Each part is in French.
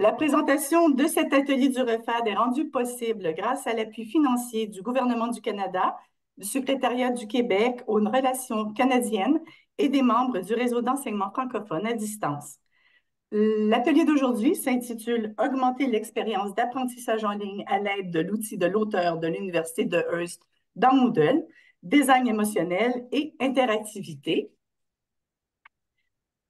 La présentation de cet atelier du REFAD est rendue possible grâce à l'appui financier du gouvernement du Canada, du secrétariat du Québec aux relations canadiennes et des membres du réseau d'enseignement francophone à distance. L'atelier d'aujourd'hui s'intitule Augmenter l'expérience d'apprentissage en ligne à l'aide de l'outil de l'auteur de l'Université de Hearst dans Moodle, design émotionnel et interactivité.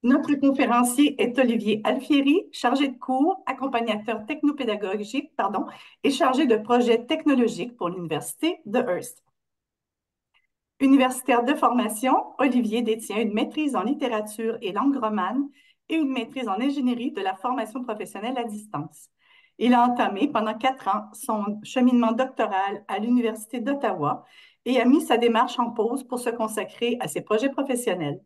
Notre conférencier est Olivier Alfieri, chargé de cours, accompagnateur technopédagogique, pardon, et chargé de projets technologiques pour l'Université de Hearst. Universitaire de formation, Olivier détient une maîtrise en littérature et langue romane et une maîtrise en ingénierie de la formation professionnelle à distance. Il a entamé pendant quatre ans son cheminement doctoral à l'Université d'Ottawa et a mis sa démarche en pause pour se consacrer à ses projets professionnels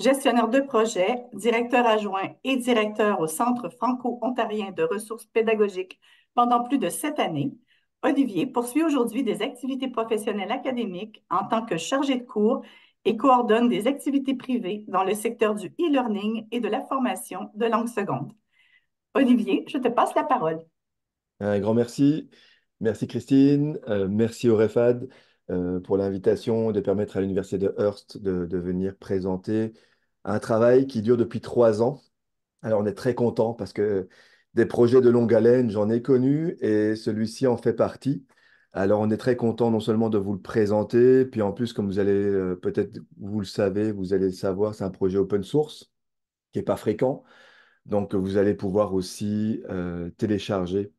gestionnaire de projet, directeur adjoint et directeur au Centre franco-ontarien de ressources pédagogiques pendant plus de sept années, Olivier poursuit aujourd'hui des activités professionnelles académiques en tant que chargé de cours et coordonne des activités privées dans le secteur du e-learning et de la formation de langue seconde. Olivier, je te passe la parole. Un grand merci. Merci Christine, euh, merci au REFAD, euh, pour l'invitation, de permettre à l'Université de Hearst de, venir présenter un travail qui dure depuis trois ans. Alors on est très content parce que des projets de longue haleine, j'en ai connu et celui-ci en fait partie. Alors on est très content non seulement de vous le présenter, puis en plus, comme vous allez euh, peut-être, vous le savez, vous allez le savoir, c'est un projet open source qui n'est pas fréquent. Donc vous allez pouvoir aussi euh, télécharger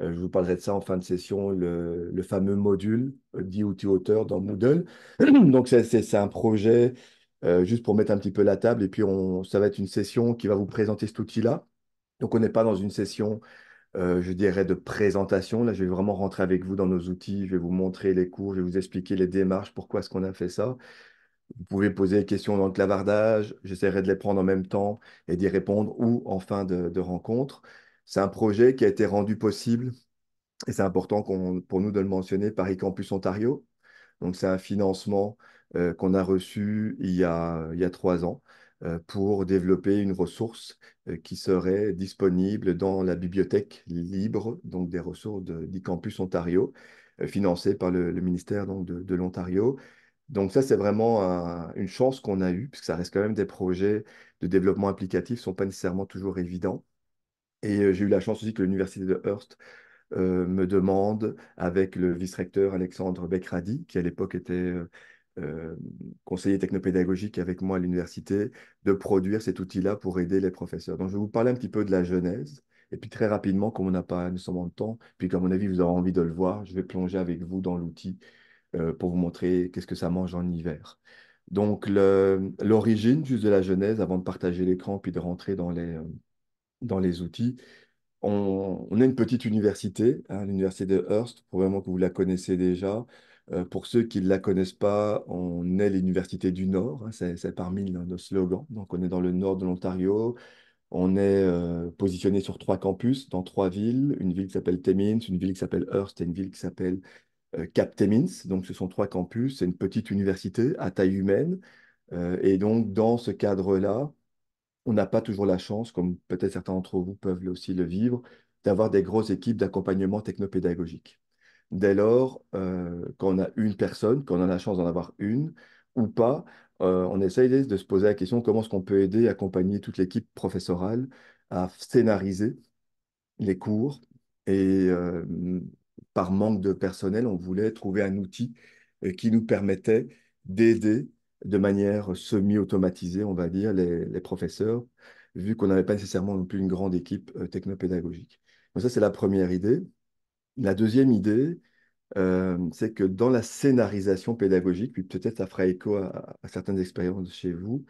euh, je vous parlerai de ça en fin de session, le, fameux module euh, dit outil auteur dans Moodle. Donc, c'est un projet euh, juste pour mettre un petit peu la table. Et puis, on, ça va être une session qui va vous présenter cet outil-là. Donc, on n'est pas dans une session, je dirais, de présentation. Là, je vais vraiment rentrer avec vous dans nos outils. Je vais vous montrer les cours, je vais vous expliquer les démarches, pourquoi est-ce qu'on a fait ça. Vous pouvez poser des questions dans le clavardage. J'essaierai de les prendre en même temps et d'y répondre ou en fin de rencontre. C'est un projet qui a été rendu possible, et c'est important pour nous de le mentionner, par eCampus Ontario. Donc, c'est un financement euh, qu'on a reçu il y a, trois ans euh, pour développer une ressource euh, qui serait disponible dans la bibliothèque libre, donc des ressources d'eCampus Ontario, financée par le, ministère donc, de, l'Ontario. Donc ça, c'est vraiment une chance qu'on a eue, puisque ça reste quand même des projets de développement applicatif qui ne sont pas nécessairement toujours évidents. Et j'ai eu la chance aussi que l'université de Hearst me demande, avec le vice-recteur Alexandre Becradi, qui à l'époque était conseiller technopédagogique avec moi à l'université, de produire cet outil-là pour aider les professeurs. Donc je vais vous parler un petit peu de la genèse. Et puis très rapidement, comme on n'a pas nécessairement de temps, puis comme à mon avis vous aurez envie de le voir, je vais plonger avec vous dans l'outil pour vous montrer qu'est-ce que ça mange en hiver. Donc l'origine juste de la genèse, avant de partager l'écran puis de rentrer dans les, dans les outils. On, est a une petite université, hein, l'université de Hearst, probablement que vous la connaissez déjà. Euh, pour ceux qui ne la connaissent pas, on est l'université du Nord, hein, c'est parmi nos slogans. Donc on est dans le nord de l'Ontario, on est euh, positionné sur trois campus, dans trois villes, une ville qui s'appelle Timmins, une ville qui s'appelle Hearst et une ville qui s'appelle euh, Cap Timmins. Donc ce sont trois campus, c'est une petite université à taille humaine. et donc dans ce cadre-là, on n'a pas toujours la chance, comme peut-être certains d'entre vous peuvent aussi le vivre, d'avoir des grosses équipes d'accompagnement technopédagogique. Dès lors, euh, quand on a une personne, quand on a la chance d'en avoir une ou pas, euh, on essaye de se poser la question comment est-ce qu'on peut aider, accompagner toute l'équipe professorale à scénariser les cours. Et euh, par manque de personnel, on voulait trouver un outil qui nous permettait d'aider de manière semi-automatisée, on va dire, les, professeurs, vu qu'on n'avait pas nécessairement non plus une grande équipe euh, technopédagogique. Donc ça, c'est la première idée. La deuxième idée, euh, c'est que dans la scénarisation pédagogique, puis peut-être ça fera écho à, certaines expériences chez vous,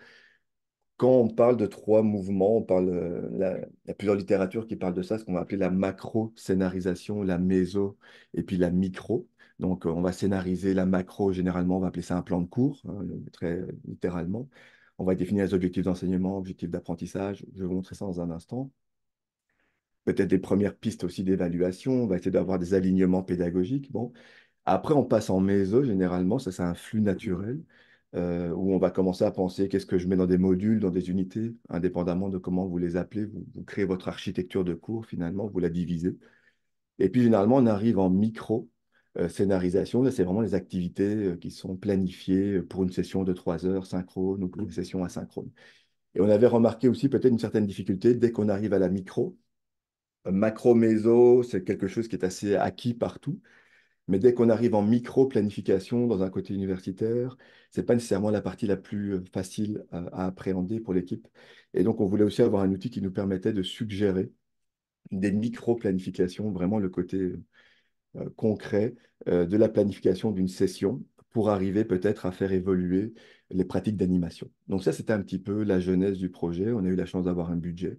quand on parle de trois mouvements, on parle, euh, la, il y a plusieurs littératures qui parlent de ça, ce qu'on va appeler la macro-scénarisation, la méso et puis la micro. Donc, on va scénariser la macro, généralement, on va appeler ça un plan de cours, hein, très littéralement. On va définir les objectifs d'enseignement, objectifs d'apprentissage. Je vais vous montrer ça dans un instant. Peut-être des premières pistes aussi d'évaluation. On va essayer d'avoir des alignements pédagogiques. Bon. Après, on passe en méso, généralement. Ça, c'est un flux naturel euh, où on va commencer à penser qu'est-ce que je mets dans des modules, dans des unités, indépendamment de comment vous les appelez. Vous, vous créez votre architecture de cours, finalement, vous la divisez. Et puis, généralement, on arrive en micro, euh, scénarisation, là, c'est vraiment les activités euh, qui sont planifiées euh, pour une session de trois heures synchrone ou pour une mmh. session asynchrone. Et on avait remarqué aussi peut-être une certaine difficulté dès qu'on arrive à la micro. Macro-méso, c'est quelque chose qui est assez acquis partout. Mais dès qu'on arrive en micro-planification dans un côté universitaire, ce n'est pas nécessairement la partie la plus facile à appréhender pour l'équipe. Et donc, on voulait aussi avoir un outil qui nous permettait de suggérer des micro-planifications, vraiment le côté euh, concret euh, de la planification d'une session pour arriver peut-être à faire évoluer les pratiques d'animation. Donc ça, c'était un petit peu la jeunesse du projet. On a eu la chance d'avoir un budget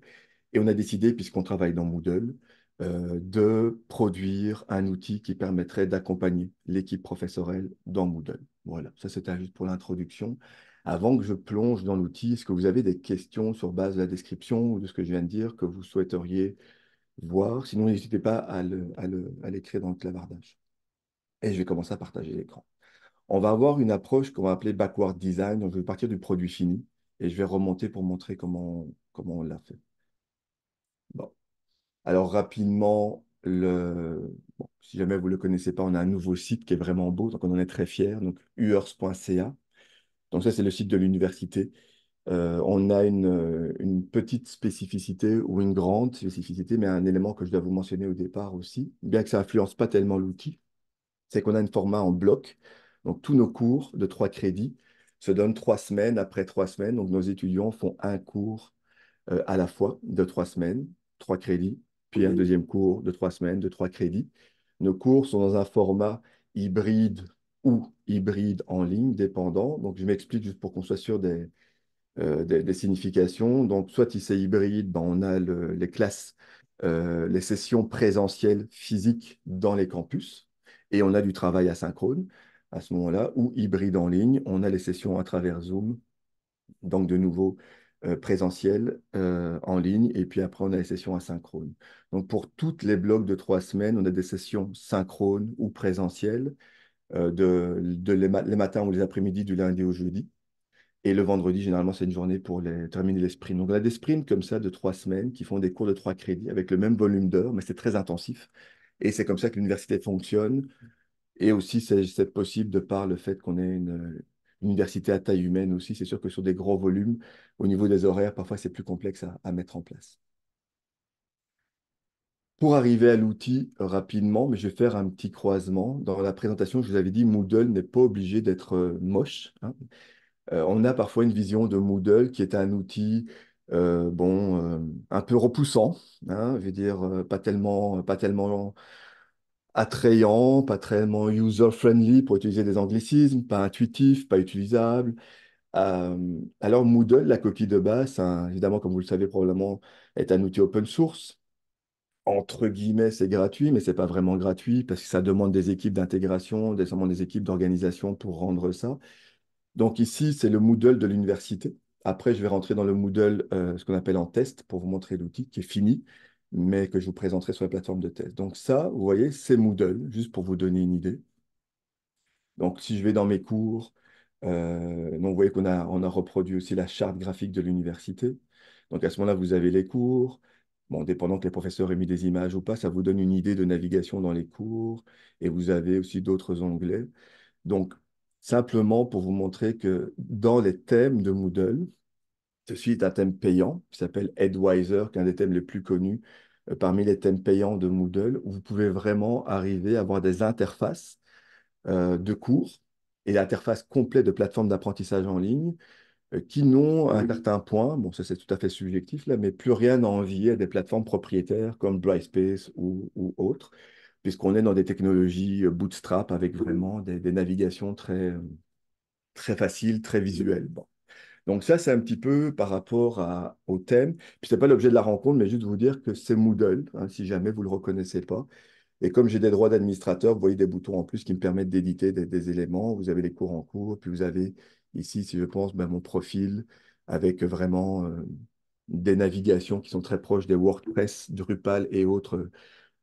et on a décidé, puisqu'on travaille dans Moodle, euh, de produire un outil qui permettrait d'accompagner l'équipe professorelle dans Moodle. Voilà, ça c'était juste pour l'introduction. Avant que je plonge dans l'outil, est-ce que vous avez des questions sur base de la description ou de ce que je viens de dire que vous souhaiteriez voir. Sinon, n'hésitez pas à l'écrire le, dans le clavardage. Et je vais commencer à partager l'écran. On va avoir une approche qu'on va appeler backward design. Donc, je vais partir du produit fini et je vais remonter pour montrer comment, comment on l'a fait. Bon. Alors, rapidement, le... si jamais vous ne le connaissez pas, on a un nouveau site qui est vraiment beau, donc on en est très fiers, donc uers.ca. Donc ça, c'est le site de l'université euh, on a euh, une, petite spécificité ou une grande spécificité, mais un élément que je dois vous mentionner au départ aussi, bien que ça influence pas tellement l'outil, c'est qu'on a un format en bloc. Donc tous nos cours de trois crédits se donnent trois semaines après trois semaines. Donc nos étudiants font un cours euh, à la fois de trois semaines, trois crédits, puis un deuxième cours de trois semaines, de trois crédits. Nos cours sont dans un format hybride ou hybride en ligne, dépendant. Donc je m'explique juste pour qu'on soit sûr des euh, des, significations. Donc, soit il c'est hybride, ben, on a les classes, euh, les sessions présentielles physiques dans les campus, et on a du travail asynchrone à ce moment-là, ou hybride en ligne. On a les sessions à travers Zoom, donc de nouveau euh, présentiel en ligne, et puis après on a les sessions asynchrones. Donc pour toutes les blocs de trois semaines, on a des sessions synchrones ou présentielles, de, les, les, matins ou les après-midi du lundi au jeudi, et le vendredi, généralement, c'est une journée pour terminer les sprints. Donc, on a des sprints comme ça de trois semaines qui font des cours de trois crédits avec le même volume d'heures, mais c'est très intensif. Et c'est comme ça que l'université fonctionne. Et aussi, c'est possible de par le fait qu'on ait une, université à taille humaine aussi. C'est sûr que sur des gros volumes, au niveau des horaires, parfois, c'est plus complexe à, mettre en place. Pour arriver à l'outil rapidement, mais je vais faire un petit croisement. Dans la présentation, je vous avais dit Moodle n'est pas obligé d'être euh, moche. Hein. Euh, on a parfois une vision de Moodle qui est un outil euh, bon, euh, un peu repoussant, hein, je veux dire, pas tellement, pas tellement attrayant, pas tellement user-friendly pour utiliser des anglicismes, pas intuitif, pas utilisable. alors Moodle, la copie de base, hein, évidemment, comme vous le savez probablement, est un outil open source entre guillemets, c'est gratuit, mais c'est pas vraiment gratuit parce que ça demande des équipes d'intégration, des équipes d'organisation pour rendre ça. Donc ici, c'est le Moodle de l'université. Après, je vais rentrer dans le Moodle, euh, ce qu'on appelle en test, pour vous montrer l'outil qui est fini, mais que je vous présenterai sur la plateforme de test. Donc ça, vous voyez, c'est Moodle, juste pour vous donner une idée. Donc si je vais dans mes cours, euh, vous voyez qu'on a, on a reproduit aussi la charte graphique de l'université. Donc à ce moment-là, vous avez les cours. Bon, dépendant que les professeurs aient mis des images ou pas, ça vous donne une idée de navigation dans les cours. Et vous avez aussi d'autres onglets. Donc simplement pour vous montrer que dans les thèmes de Moodle, ceci est un thème payant qui s'appelle Edwiser, qui est un des thèmes les plus connus euh, parmi les thèmes payants de Moodle, où vous pouvez vraiment arriver à avoir des interfaces euh, de cours et l'interface complète de plateformes d'apprentissage en ligne euh, qui n'ont à un certain point, bon ça c'est tout à fait subjectif là, mais plus rien à envier à des plateformes propriétaires comme Brightspace ou autres puisqu'on est dans des technologies euh, bootstrap avec vraiment des, navigations très, euh, très faciles, très visuelles. Donc ça, c'est un petit peu par rapport à, au thème. Puis ce n'est pas l'objet de la rencontre, mais juste vous dire que c'est Moodle, hein, si jamais vous ne le reconnaissez pas. Et comme j'ai des droits d'administrateur, vous voyez des boutons en plus qui me permettent d'éditer des, éléments. Vous avez les cours en cours, puis vous avez ici, si je pense, ben, mon profil avec vraiment euh, des navigations qui sont très proches des WordPress, Drupal et autres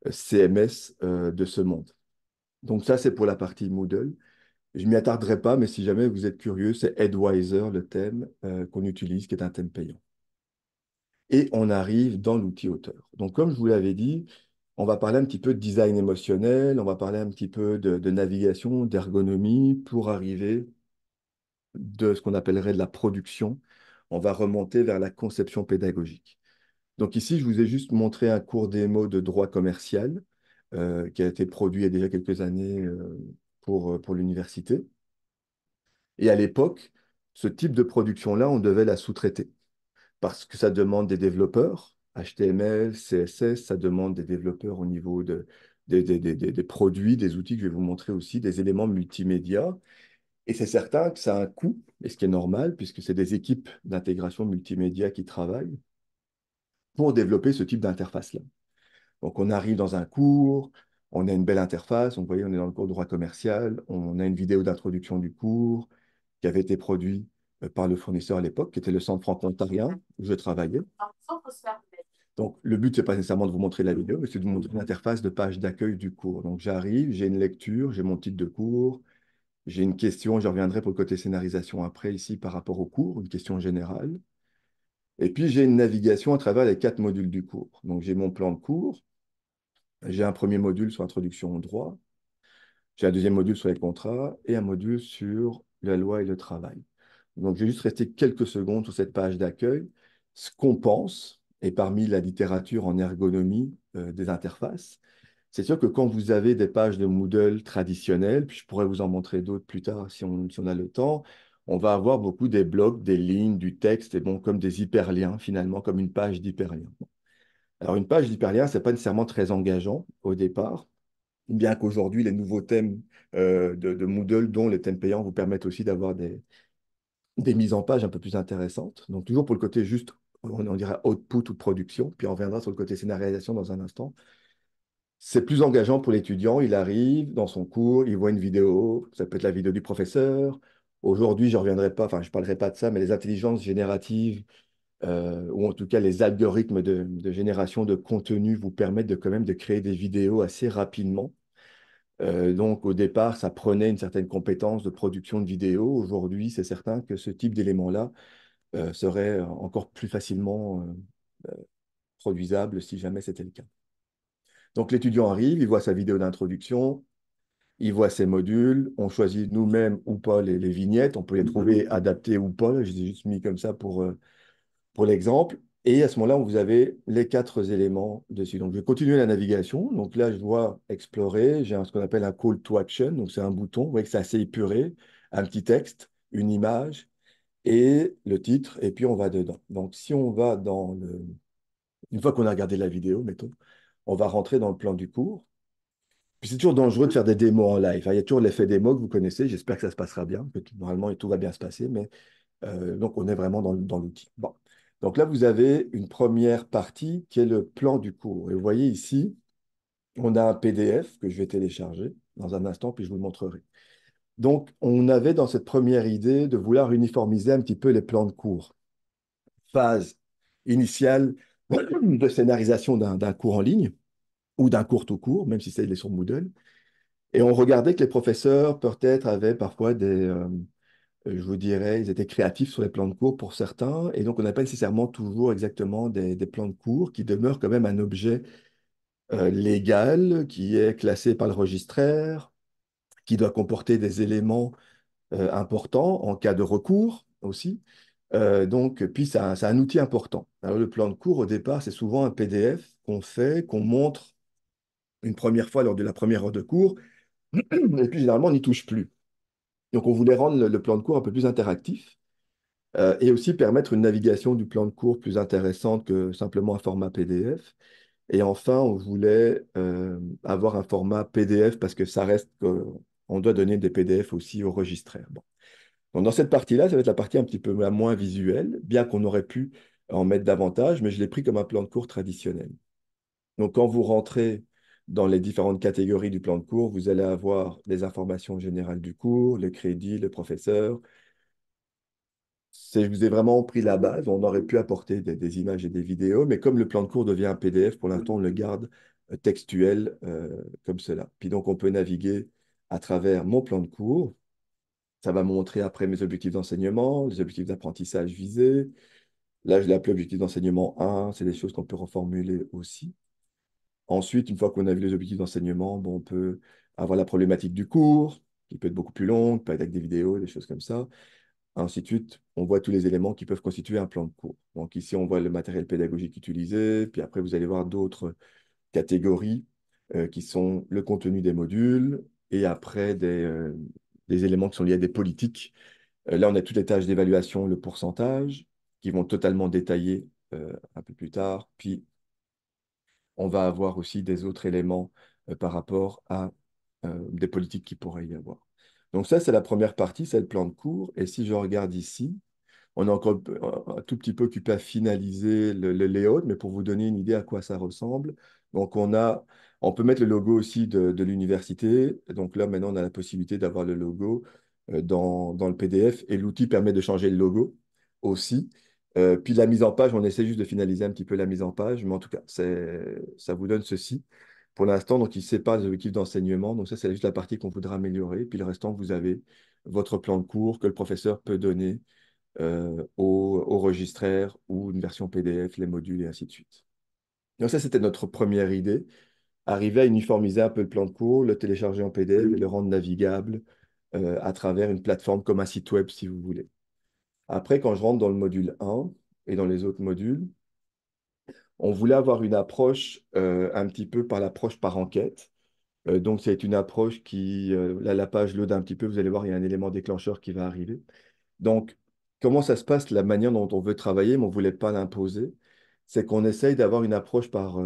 euh, CMS euh, de ce monde. Donc ça, c'est pour la partie Moodle. Je m'y attarderai pas, mais si jamais vous êtes curieux, c'est Edwiser, le thème euh, qu'on utilise, qui est un thème payant. Et on arrive dans l'outil auteur. Donc comme je vous l'avais dit, on va parler un petit peu de design émotionnel, on va parler un petit peu de, de navigation, d'ergonomie, pour arriver de ce qu'on appellerait de la production. On va remonter vers la conception pédagogique. Donc ici, je vous ai juste montré un cours démo de droit commercial euh, qui a été produit il y a déjà quelques années euh, pour, euh, pour l'université. Et à l'époque, ce type de production-là, on devait la sous-traiter parce que ça demande des développeurs, HTML, CSS, ça demande des développeurs au niveau de, des, des produits, des outils que je vais vous montrer aussi, des éléments multimédia. Et c'est certain que ça a un coût, et ce qui est normal, puisque c'est des équipes d'intégration multimédia qui travaillent pour développer ce type d'interface-là. Donc, on arrive dans un cours, on a une belle interface, On vous voyez, on est dans le cours de droit commercial, on a une vidéo d'introduction du cours qui avait été produit euh, par le fournisseur à l'époque, qui était le centre franco-ontarien où je travaillais. Donc, le but, ce n'est pas nécessairement de vous montrer la vidéo, mais c'est de vous montrer l'interface de page d'accueil du cours. Donc, j'arrive, j'ai une lecture, j'ai mon titre de cours, j'ai une question, je reviendrai pour le côté scénarisation après ici par rapport au cours, une question générale. Et puis, j'ai une navigation à travers les quatre modules du cours. Donc, j'ai mon plan de cours. J'ai un premier module sur l'introduction au droit. J'ai un deuxième module sur les contrats et un module sur la loi et le travail. Donc, j'ai juste resté quelques secondes sur cette page d'accueil. Ce qu'on pense, et parmi la littérature en ergonomie euh, des interfaces, c'est sûr que quand vous avez des pages de Moodle traditionnelles, puis je pourrais vous en montrer d'autres plus tard si on, si on a le temps, on va avoir beaucoup des blocs, des lignes, du texte, et bon, comme des hyperliens, finalement, comme une page d'hyperlien. Alors, une page d'hyperlien, ce n'est pas nécessairement très engageant au départ, bien qu'aujourd'hui, les nouveaux thèmes euh, de, Moodle, dont les thèmes payants, vous permettent aussi d'avoir des, mises en page un peu plus intéressantes. Donc, toujours pour le côté juste, on, on dirait output ou production, puis on reviendra sur le côté scénarisation dans un instant. C'est plus engageant pour l'étudiant. Il arrive dans son cours, il voit une vidéo, ça peut être la vidéo du professeur, Aujourd'hui, je ne reviendrai pas, enfin, je parlerai pas de ça, mais les intelligences génératives, euh, ou en tout cas les algorithmes de, génération de contenu vous permettent de quand même de créer des vidéos assez rapidement. Euh, donc au départ, ça prenait une certaine compétence de production de vidéos. Aujourd'hui, c'est certain que ce type délément là euh, serait encore plus facilement produisable si jamais c'était le cas. Donc l'étudiant arrive, il voit sa vidéo d'introduction, il voit ses modules, on choisit nous-mêmes ou pas les, vignettes, on peut les trouver mhm. adaptées ou pas, je les ai juste mis comme ça pour, euh, pour l'exemple. Et à ce moment-là, vous avez les quatre éléments dessus. Donc, je vais continuer la navigation. Donc là, je dois explorer. J'ai ce qu'on appelle un call to action. Donc, c'est un bouton. Vous voyez que c'est assez épuré. Un petit texte, une image et le titre. Et puis, on va dedans. Donc, si on va dans le... Une fois qu'on a regardé la vidéo, mettons, on va rentrer dans le plan du cours. Puis c'est toujours dangereux de faire des démos en live. Hein. Il y a toujours l'effet démo que vous connaissez. J'espère que ça se passera bien, que normalement tout va bien se passer. Mais euh, donc on est vraiment dans, l'outil. Donc là, vous avez une première partie qui est le plan du cours. Et vous voyez ici, on a un PDF que je vais télécharger dans un instant, puis je vous le montrerai. Donc, on avait dans cette première idée de vouloir uniformiser un petit peu les plans de cours. Phase initiale de scénarisation d'un cours en ligne ou d'un cours tout court, même si c'était sur Moodle. Et on regardait que les professeurs, peut-être, avaient parfois des, euh, je vous dirais, ils étaient créatifs sur les plans de cours pour certains, et donc on n'a pas nécessairement toujours exactement des, plans de cours qui demeurent quand même un objet euh, légal qui est classé par le registraire, qui doit comporter des éléments euh, importants en cas de recours aussi. donc, puis c'est un, un, outil important. Alors, le plan de cours, au départ, c'est souvent un PDF qu'on fait, qu'on montre une première fois lors de la première heure de cours, et puis généralement on n'y touche plus. Donc on voulait rendre le, plan de cours un peu plus interactif euh, et aussi permettre une navigation du plan de cours plus intéressante que simplement un format PDF. Et enfin, on voulait euh, avoir un format PDF parce que ça reste qu'on doit donner des PDF aussi au registraires. dans cette partie-là, ça va être la partie un petit peu moins visuelle, bien qu'on aurait pu en mettre davantage, mais je l'ai pris comme un plan de cours traditionnel. Donc quand vous rentrez dans les différentes catégories du plan de cours, vous allez avoir les informations générales du cours, le crédit, le professeur. Je vous ai vraiment pris la base. On aurait pu apporter des, images et des vidéos, mais comme le plan de cours devient un PDF, pour l'instant, on le garde euh, textuel euh, comme cela. Puis donc, on peut naviguer à travers mon plan de cours. Ça va montrer après mes objectifs d'enseignement, les objectifs d'apprentissage visés. Là, je l'ai appelé objectif d'enseignement 1. C'est des choses qu'on peut reformuler aussi. Ensuite, une fois qu'on a vu les objectifs d'enseignement, on peut avoir la problématique du cours, qui peut être beaucoup plus longue, peut être avec des vidéos, des choses comme ça. Ainsi de suite, on voit tous les éléments qui peuvent constituer un plan de cours. Donc ici, on voit le matériel pédagogique utilisé, puis après, vous allez voir d'autres catégories euh, qui sont le contenu des modules et après des, euh, éléments qui sont liés à des politiques. Euh, là, on a toutes les tâches d'évaluation, le pourcentage, qui vont totalement détailler un peu plus tard, puis on va avoir aussi des autres éléments euh, par rapport à euh, des politiques qui pourraient y avoir. Donc ça, c'est la première partie, c'est le plan de cours. Et si je regarde ici, on est encore un tout petit peu occupé à finaliser le, le, layout, mais pour vous donner une idée à quoi ça ressemble. Donc, on, a, on peut mettre le logo aussi de, l'université. Donc là, maintenant, on a la possibilité d'avoir le logo euh, dans, dans, le PDF et l'outil permet de changer le logo aussi. Euh, puis la mise en page, on essaie juste de finaliser un petit peu la mise en page, mais en tout cas, ça vous donne ceci. Pour l'instant, donc, il sépare les objectifs d'enseignement. Donc, ça, c'est juste la partie qu'on voudra améliorer. Puis le restant, vous avez votre plan de cours que le professeur peut donner euh, au, registraire ou une version PDF, les modules et ainsi de suite. Donc, ça, c'était notre première idée. Arriver à uniformiser un peu le plan de cours, le télécharger en PDF et le rendre navigable euh, à travers une plateforme comme un site web, si vous voulez. Après, quand je rentre dans le module 1 et dans les autres modules, on voulait avoir une approche euh, un petit peu par l'approche par enquête. Euh, donc, c'est une approche qui, euh, là, la page load un petit peu, vous allez voir, il y a un élément déclencheur qui va arriver. Donc, comment ça se passe, la manière dont on veut travailler, mais on ne voulait pas l'imposer, c'est qu'on essaye d'avoir une approche par,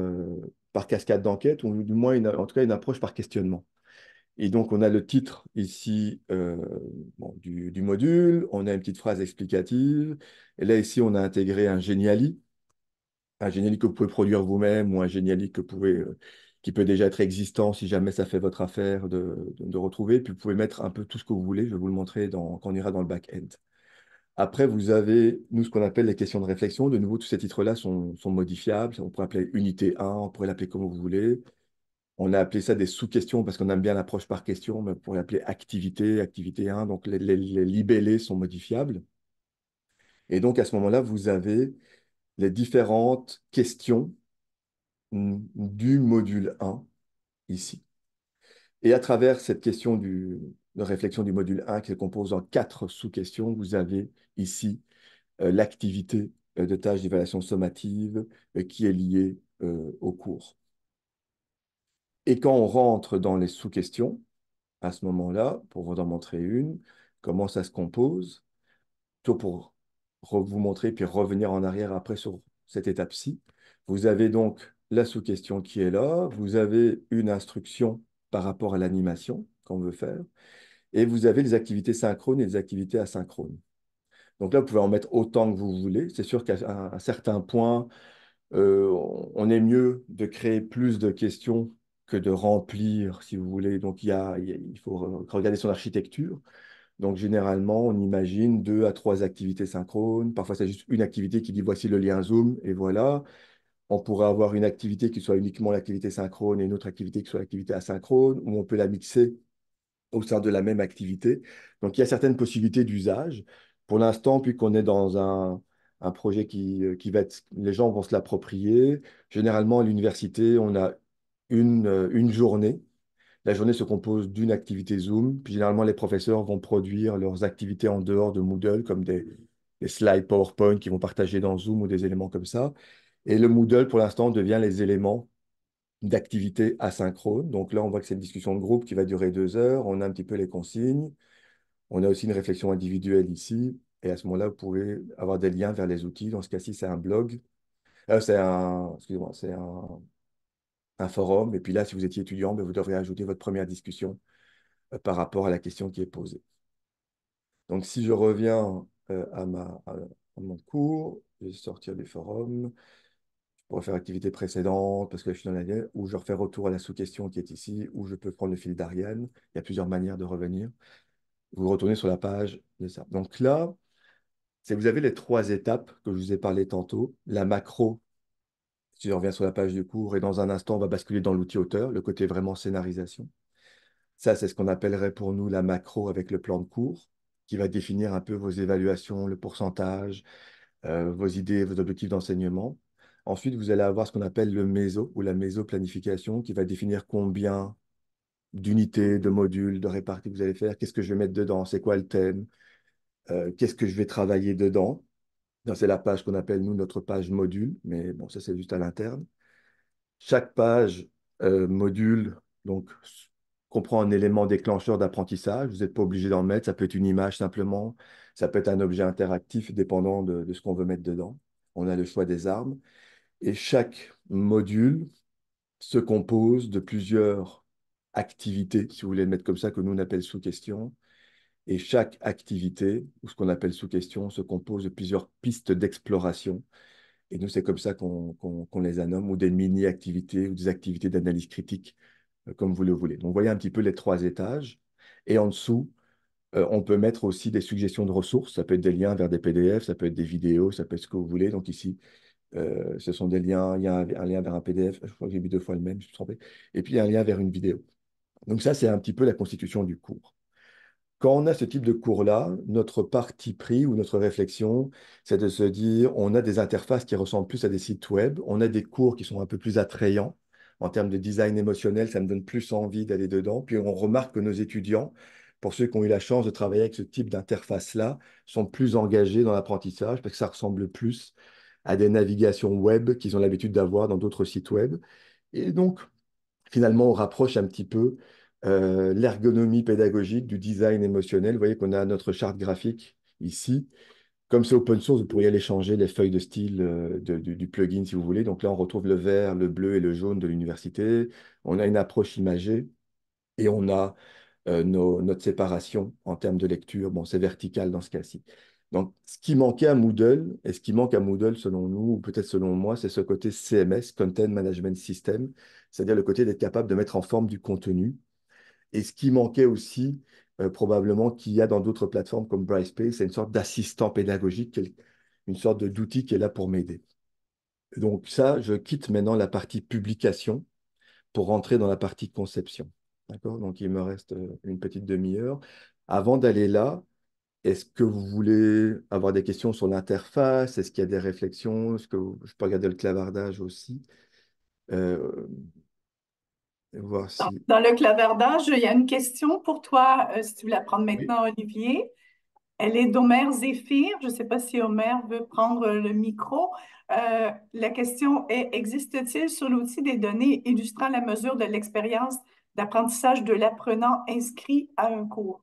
par cascade d'enquête, ou du moins, en tout cas, une approche par questionnement. Et donc, on a le titre ici euh, du, module, on a une petite phrase explicative. Et là, ici, on a intégré un géniali, un géniali que vous pouvez produire vous-même ou un géniali que vous pouvez, euh, qui peut déjà être existant si jamais ça fait votre affaire de, retrouver. Puis, vous pouvez mettre un peu tout ce que vous voulez. Je vais vous le montrer quand on ira dans le back-end. Après, vous avez, nous, ce qu'on appelle les questions de réflexion. De nouveau, tous ces titres-là sont, sont, modifiables. On pourrait appeler unité 1, on pourrait l'appeler comme vous voulez on a appelé ça des sous-questions parce qu'on aime bien l'approche par question, mais pour l'appeler activité, activité 1, donc les, libellés sont modifiables. Et donc à ce moment-là, vous avez les différentes questions du module 1 ici. Et à travers cette question de réflexion du module 1 qui se compose en quatre sous-questions, vous avez ici euh, l'activité euh, de tâches d'évaluation sommative euh, qui est liée au cours. Et quand on rentre dans les sous-questions, à ce moment-là, pour vous en montrer une, comment ça se compose, tout pour vous montrer puis revenir en arrière après sur cette étape-ci. Vous avez donc la sous-question qui est là, vous avez une instruction par rapport à l'animation qu'on veut faire, et vous avez les activités synchrones et les activités asynchrones. Donc là, vous pouvez en mettre autant que vous voulez. C'est sûr qu'à un, certain point, euh, on est mieux de créer plus de questions que de remplir, si vous voulez. Donc, il, y a, il faut regarder son architecture. Donc, généralement, on imagine deux à trois activités synchrones. Parfois, c'est juste une activité qui dit voici le lien Zoom et voilà. On pourrait avoir une activité qui soit uniquement l'activité synchrone et une autre activité qui soit l'activité asynchrone, ou on peut la mixer au sein de la même activité. Donc, il y a certaines possibilités d'usage. Pour l'instant, puisqu'on est dans un, un projet qui, euh, qui, va être, les gens vont se l'approprier. Généralement, à l'université, on a une, euh, une journée. La journée se compose d'une activité Zoom, puis généralement les professeurs vont produire leurs activités en dehors de Moodle, comme des, slides PowerPoint qu'ils vont partager dans Zoom ou des éléments comme ça. Et le Moodle, pour l'instant, devient les éléments d'activité asynchrone. Donc là, on voit que c'est une discussion de groupe qui va durer deux heures. On a un petit peu les consignes. On a aussi une réflexion individuelle ici. Et à ce moment-là, vous pouvez avoir des liens vers les outils. Dans ce cas-ci, c'est un blog. Euh, c'est un, excusez-moi, c'est un, un forum. Et puis là, si vous étiez étudiant, ben, vous devrez ajouter votre première discussion euh, par rapport à la question qui est posée. Donc, si je reviens euh, à, ma, mon cours, je vais sortir du forum. Je pourrais faire activité précédente parce que je suis dans la ou je refais retour à la sous-question qui est ici, ou je peux prendre le fil d'Ariane. Il y a plusieurs manières de revenir. Vous retournez sur la page de ça. Donc là, vous avez les trois étapes que je vous ai parlé tantôt. La macro on reviens sur la page du cours et dans un instant, on va basculer dans l'outil auteur, le côté vraiment scénarisation. Ça, c'est ce qu'on appellerait pour nous la macro avec le plan de cours, qui va définir un peu vos évaluations, le pourcentage, euh, vos idées, vos objectifs d'enseignement. Ensuite, vous allez avoir ce qu'on appelle le méso ou la méso-planification, qui va définir combien d'unités, de modules, de réparties vous allez faire, qu'est-ce que je vais mettre dedans, c'est quoi le thème, euh, qu'est-ce que je vais travailler dedans c'est la page qu'on appelle, nous, notre page module, mais bon, ça, c'est juste à l'interne. Chaque page euh, module donc, comprend un élément déclencheur d'apprentissage. Vous n'êtes pas obligé d'en mettre. Ça peut être une image simplement. Ça peut être un objet interactif dépendant de, de ce qu'on veut mettre dedans. On a le choix des armes. Et chaque module se compose de plusieurs activités, si vous voulez le mettre comme ça, que nous, on appelle sous-questions. Et chaque activité, ou ce qu'on appelle sous-question, se compose de plusieurs pistes d'exploration. Et nous, c'est comme ça qu'on les annomme, ou des mini-activités, ou des activités d'analyse critique, euh, comme vous le voulez. Donc, vous voyez un petit peu les trois étages. Et en dessous, euh, on peut mettre aussi des suggestions de ressources. Ça peut être des liens vers des PDF, ça peut être des vidéos, ça peut être ce que vous voulez. Donc ici, euh, ce sont des liens. Il y a un, un lien vers un PDF. Je crois que j'ai mis deux fois le même, je me suis trompé. Et puis, il y a un lien vers une vidéo. Donc ça, c'est un petit peu la constitution du cours. Quand on a ce type de cours-là, notre parti pris ou notre réflexion, c'est de se dire, on a des interfaces qui ressemblent plus à des sites web, on a des cours qui sont un peu plus attrayants en termes de design émotionnel, ça me donne plus envie d'aller dedans. Puis on remarque que nos étudiants, pour ceux qui ont eu la chance de travailler avec ce type d'interface-là, sont plus engagés dans l'apprentissage parce que ça ressemble plus à des navigations web qu'ils ont l'habitude d'avoir dans d'autres sites web. Et donc, finalement, on rapproche un petit peu euh, l'ergonomie pédagogique, du design émotionnel. Vous voyez qu'on a notre charte graphique ici. Comme c'est open source, vous pourriez aller changer les feuilles de style euh, du, plugin si vous voulez. Donc là, on retrouve le vert, le bleu et le jaune de l'université. On a une approche imagée et on a euh, notre séparation en termes de lecture. Bon, c'est vertical dans ce cas-ci. Donc, ce qui manquait à Moodle, et ce qui manque à Moodle selon nous, ou peut-être selon moi, c'est ce côté CMS, Content Management System, c'est-à-dire le côté d'être capable de mettre en forme du contenu et ce qui manquait aussi euh, probablement qu'il y a dans d'autres plateformes comme Brightspace, c'est une sorte d'assistant pédagogique, une sorte d'outil qui est là pour m'aider. Donc ça, je quitte maintenant la partie publication pour rentrer dans la partie conception. D'accord Donc il me reste euh, une petite demi-heure. Avant d'aller là, est-ce que vous voulez avoir des questions sur l'interface Est-ce qu'il y a des réflexions Est-ce que je peux regarder le clavardage aussi euh, dans le clavardage, il y a une question pour toi, euh, si tu veux la prendre maintenant, Olivier. Elle est d'Omer Zéphir. Je ne sais pas si Omer veut prendre le micro. Euh, la question est, existe-t-il sur l'outil des données illustrant la mesure de l'expérience d'apprentissage de l'apprenant inscrit à un cours?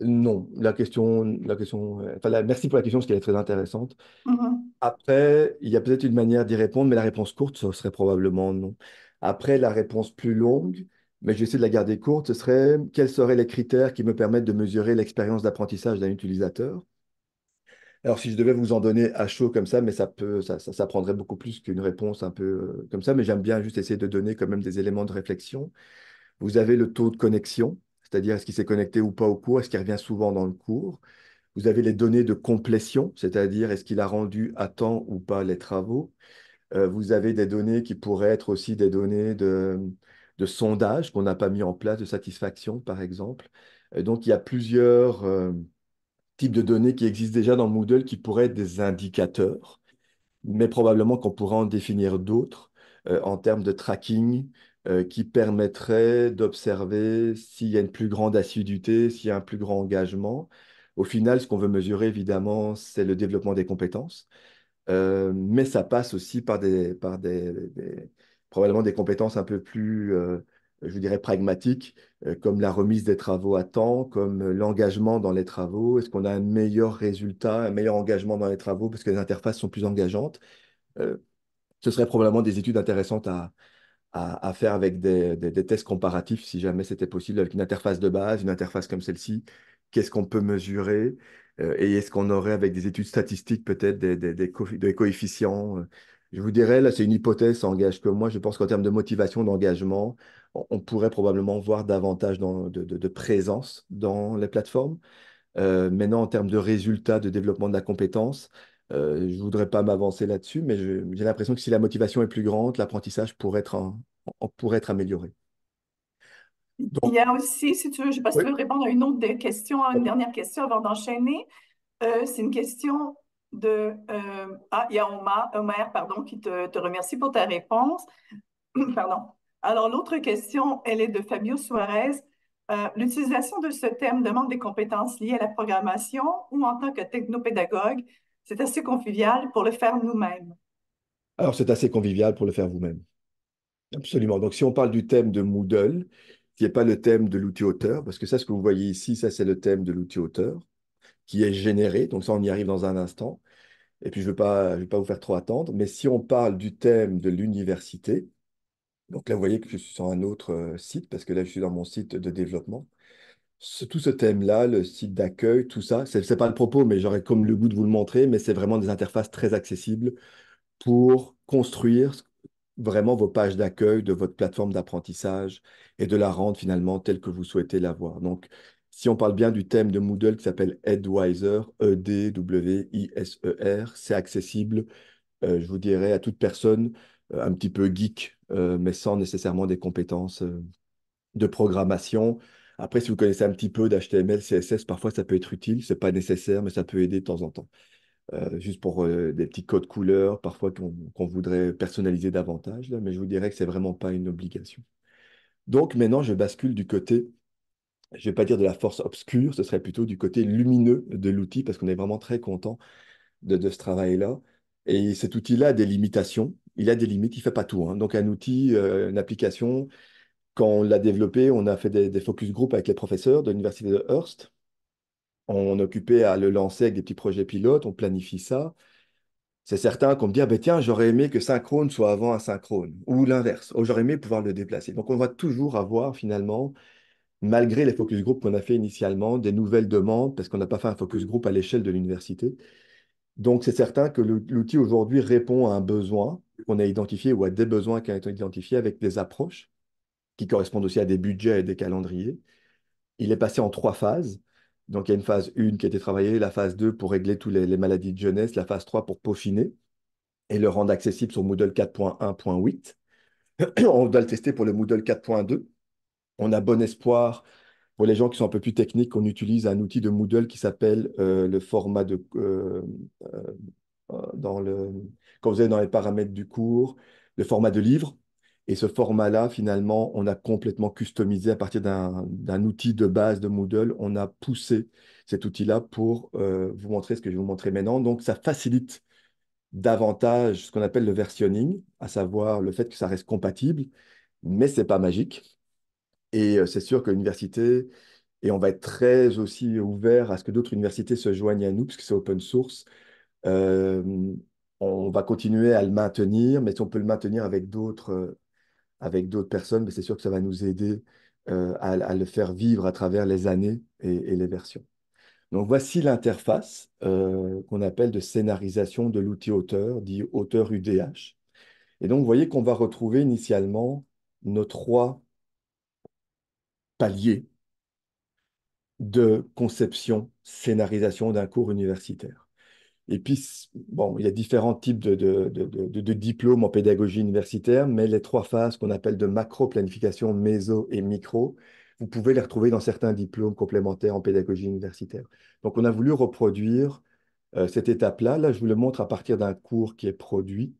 Non, la question, la question, merci pour la question parce qu'elle est très intéressante. Mm-hmm. Après, il y a peut-être une manière d'y répondre, mais la réponse courte, ce serait probablement non. Après, la réponse plus longue, mais j'essaie de la garder courte, ce serait quels seraient les critères qui me permettent de mesurer l'expérience d'apprentissage d'un utilisateur alors, si je devais vous en donner à chaud comme ça, mais ça peut, ça, ça prendrait beaucoup plus qu'une réponse un peu euh, comme ça, mais j'aime bien juste essayer de donner quand même des éléments de réflexion. Vous avez le taux de connexion, c'est-à-dire est-ce qu'il s'est connecté ou pas au cours, est-ce qu'il revient souvent dans le cours. Vous avez les données de complétion, c'est-à-dire est-ce qu'il a rendu à temps ou pas les travaux. Euh, vous avez des données qui pourraient être aussi des données de, sondage qu'on n'a pas mis en place, de satisfaction, par exemple. Euh, donc, il y a plusieurs euh, types de données qui existent déjà dans Moodle qui pourraient être des indicateurs, mais probablement qu'on pourra en définir d'autres en termes de tracking qui permettraient d'observer s'il y a une plus grande assiduité, s'il y a un plus grand engagement. Au final, ce qu'on veut mesurer, évidemment, c'est le développement des compétences. Euh, mais ça passe aussi par des, par des, probablement des compétences un peu plus, euh, je vous dirais, pragmatiques, euh, comme la remise des travaux à temps, comme l'engagement dans les travaux. Est-ce qu'on a un meilleur résultat, un meilleur engagement dans les travaux parce que les interfaces sont plus engageantes Ce serait probablement des études intéressantes à, à, faire avec des, des tests comparatifs, si jamais c'était possible, avec une interface de base, une interface comme celle-ci. Qu'est-ce qu'on peut mesurer euh, et est-ce qu'on aurait avec des études statistiques peut-être des, des, coefficients euh? Je vous dirais, là c'est une hypothèse, ça engage que moi, je pense qu'en termes de motivation, d'engagement, on, pourrait probablement voir davantage de, présence dans les plateformes. Euh, maintenant, en termes de résultats, de développement de la compétence, je ne voudrais pas m'avancer là-dessus, mais j'ai l'impression que si la motivation est plus grande, l'apprentissage pourrait, pourrait être amélioré il y a aussi, si tu veux, je ne sais pas si tu veux répondre à une autre question, une dernière question avant d'enchaîner. Euh, c'est une question de... Euh, ah, il y a Omar, Omer, pardon, qui te, remercie pour ta réponse. pardon. Alors, l'autre question, elle est de Fabio Suarez. Euh, l'utilisation de ce thème demande des compétences liées à la programmation ou en tant que technopédagogue. C'est assez convivial pour le faire nous-mêmes. Alors, c'est assez convivial pour le faire vous-même. Absolument. Donc, si on parle du thème de Moodle, qui n'est pas le thème de l'outil auteur, parce que ça, ce que vous voyez ici, ça, c'est le thème de l'outil auteur qui est généré. Donc ça, on y arrive dans un instant. Et puis, je ne vais pas, pas vous faire trop attendre. Mais si on parle du thème de l'université, donc là, vous voyez que je suis sur un autre euh, site, parce que là, je suis dans mon site de développement. tout ce thème-là, le site d'accueil, tout ça, ce n'est pas le propos, mais j'aurais comme le goût de vous le montrer, mais c'est vraiment des interfaces très accessibles pour construire vraiment vos pages d'accueil de votre plateforme d'apprentissage et de la rendre finalement telle que vous souhaitez l'avoir. Donc, si on parle bien du thème de Moodle qui s'appelle Edwiser, e w e c'est accessible, euh, je vous dirais, à toute personne euh, un petit peu geek, euh, mais sans nécessairement des compétences de programmation. Après, si vous connaissez un petit peu d'HTML, CSS, parfois ça peut être utile, ce n'est pas nécessaire, mais ça peut aider de temps en temps. Euh, juste pour euh, des petits codes couleurs, parfois qu'on voudrait personnaliser davantage, mais je vous dirais que ce n'est vraiment pas une obligation. Donc maintenant, je bascule du côté, je vais pas dire de la force obscure, ce serait plutôt du côté lumineux de l'outil, parce qu'on est vraiment très content de, ce travail-là. Et cet outil-là a des limitations, il a des limites, il fait pas tout. Hein. Donc un outil, euh, une application, quand on l'a développé, on a fait des, des focus group avec les professeurs de l'université de Hearst, on occupait à le lancer avec des petits projets pilotes, on planifie ça. C'est certain qu'on me dit, ah ben tiens, j'aurais aimé que synchrone soit avant asynchrone, ou l'inverse, oh, j'aurais aimé pouvoir le déplacer. Donc on va toujours avoir finalement, malgré les focus groups qu'on a fait initialement, des nouvelles demandes, parce qu'on n'a pas fait un focus group à l'échelle de l'université. Donc c'est certain que l'outil aujourd'hui répond à un besoin qu'on a identifié ou à des besoins qui ont été identifiés avec des approches qui correspondent aussi à des budgets et des calendriers. Il est passé en trois phases. Donc, il y a une phase 1 qui a été travaillée, la phase 2 pour régler toutes les, maladies de jeunesse, la phase 3 pour peaufiner et le rendre accessible sur Moodle 4.1.8. On doit le tester pour le Moodle 4.2. On a bon espoir pour les gens qui sont un peu plus techniques, on utilise un outil de Moodle qui s'appelle euh, le format de. Euh, euh, dans le, quand vous êtes dans les paramètres du cours, le format de livre. Et ce format-là, finalement, on a complètement customisé à partir d'un outil de base de Moodle. On a poussé cet outil-là pour euh, vous montrer ce que je vais vous montrer maintenant. Donc, ça facilite davantage ce qu'on appelle le versionning, à savoir le fait que ça reste compatible, mais ce n'est pas magique. Et euh, c'est sûr que l'université, et on va être très aussi ouvert à ce que d'autres universités se joignent à nous, puisque c'est open source. Euh, on va continuer à le maintenir, mais si on peut le maintenir avec d'autres avec d'autres personnes, mais c'est sûr que ça va nous aider euh, à, le faire vivre à travers les années et, les versions. Donc voici l'interface euh, qu'on appelle de scénarisation de l'outil auteur, dit auteur UDH. Et donc vous voyez qu'on va retrouver initialement nos trois paliers de conception, scénarisation d'un cours universitaire. Et puis, bon, il y a différents types de, de, diplômes en pédagogie universitaire, mais les trois phases qu'on appelle de macro-planification, méso et micro, vous pouvez les retrouver dans certains diplômes complémentaires en pédagogie universitaire. Donc, on a voulu reproduire euh, cette étape-là. Là, je vous le montre à partir d'un cours qui est produit,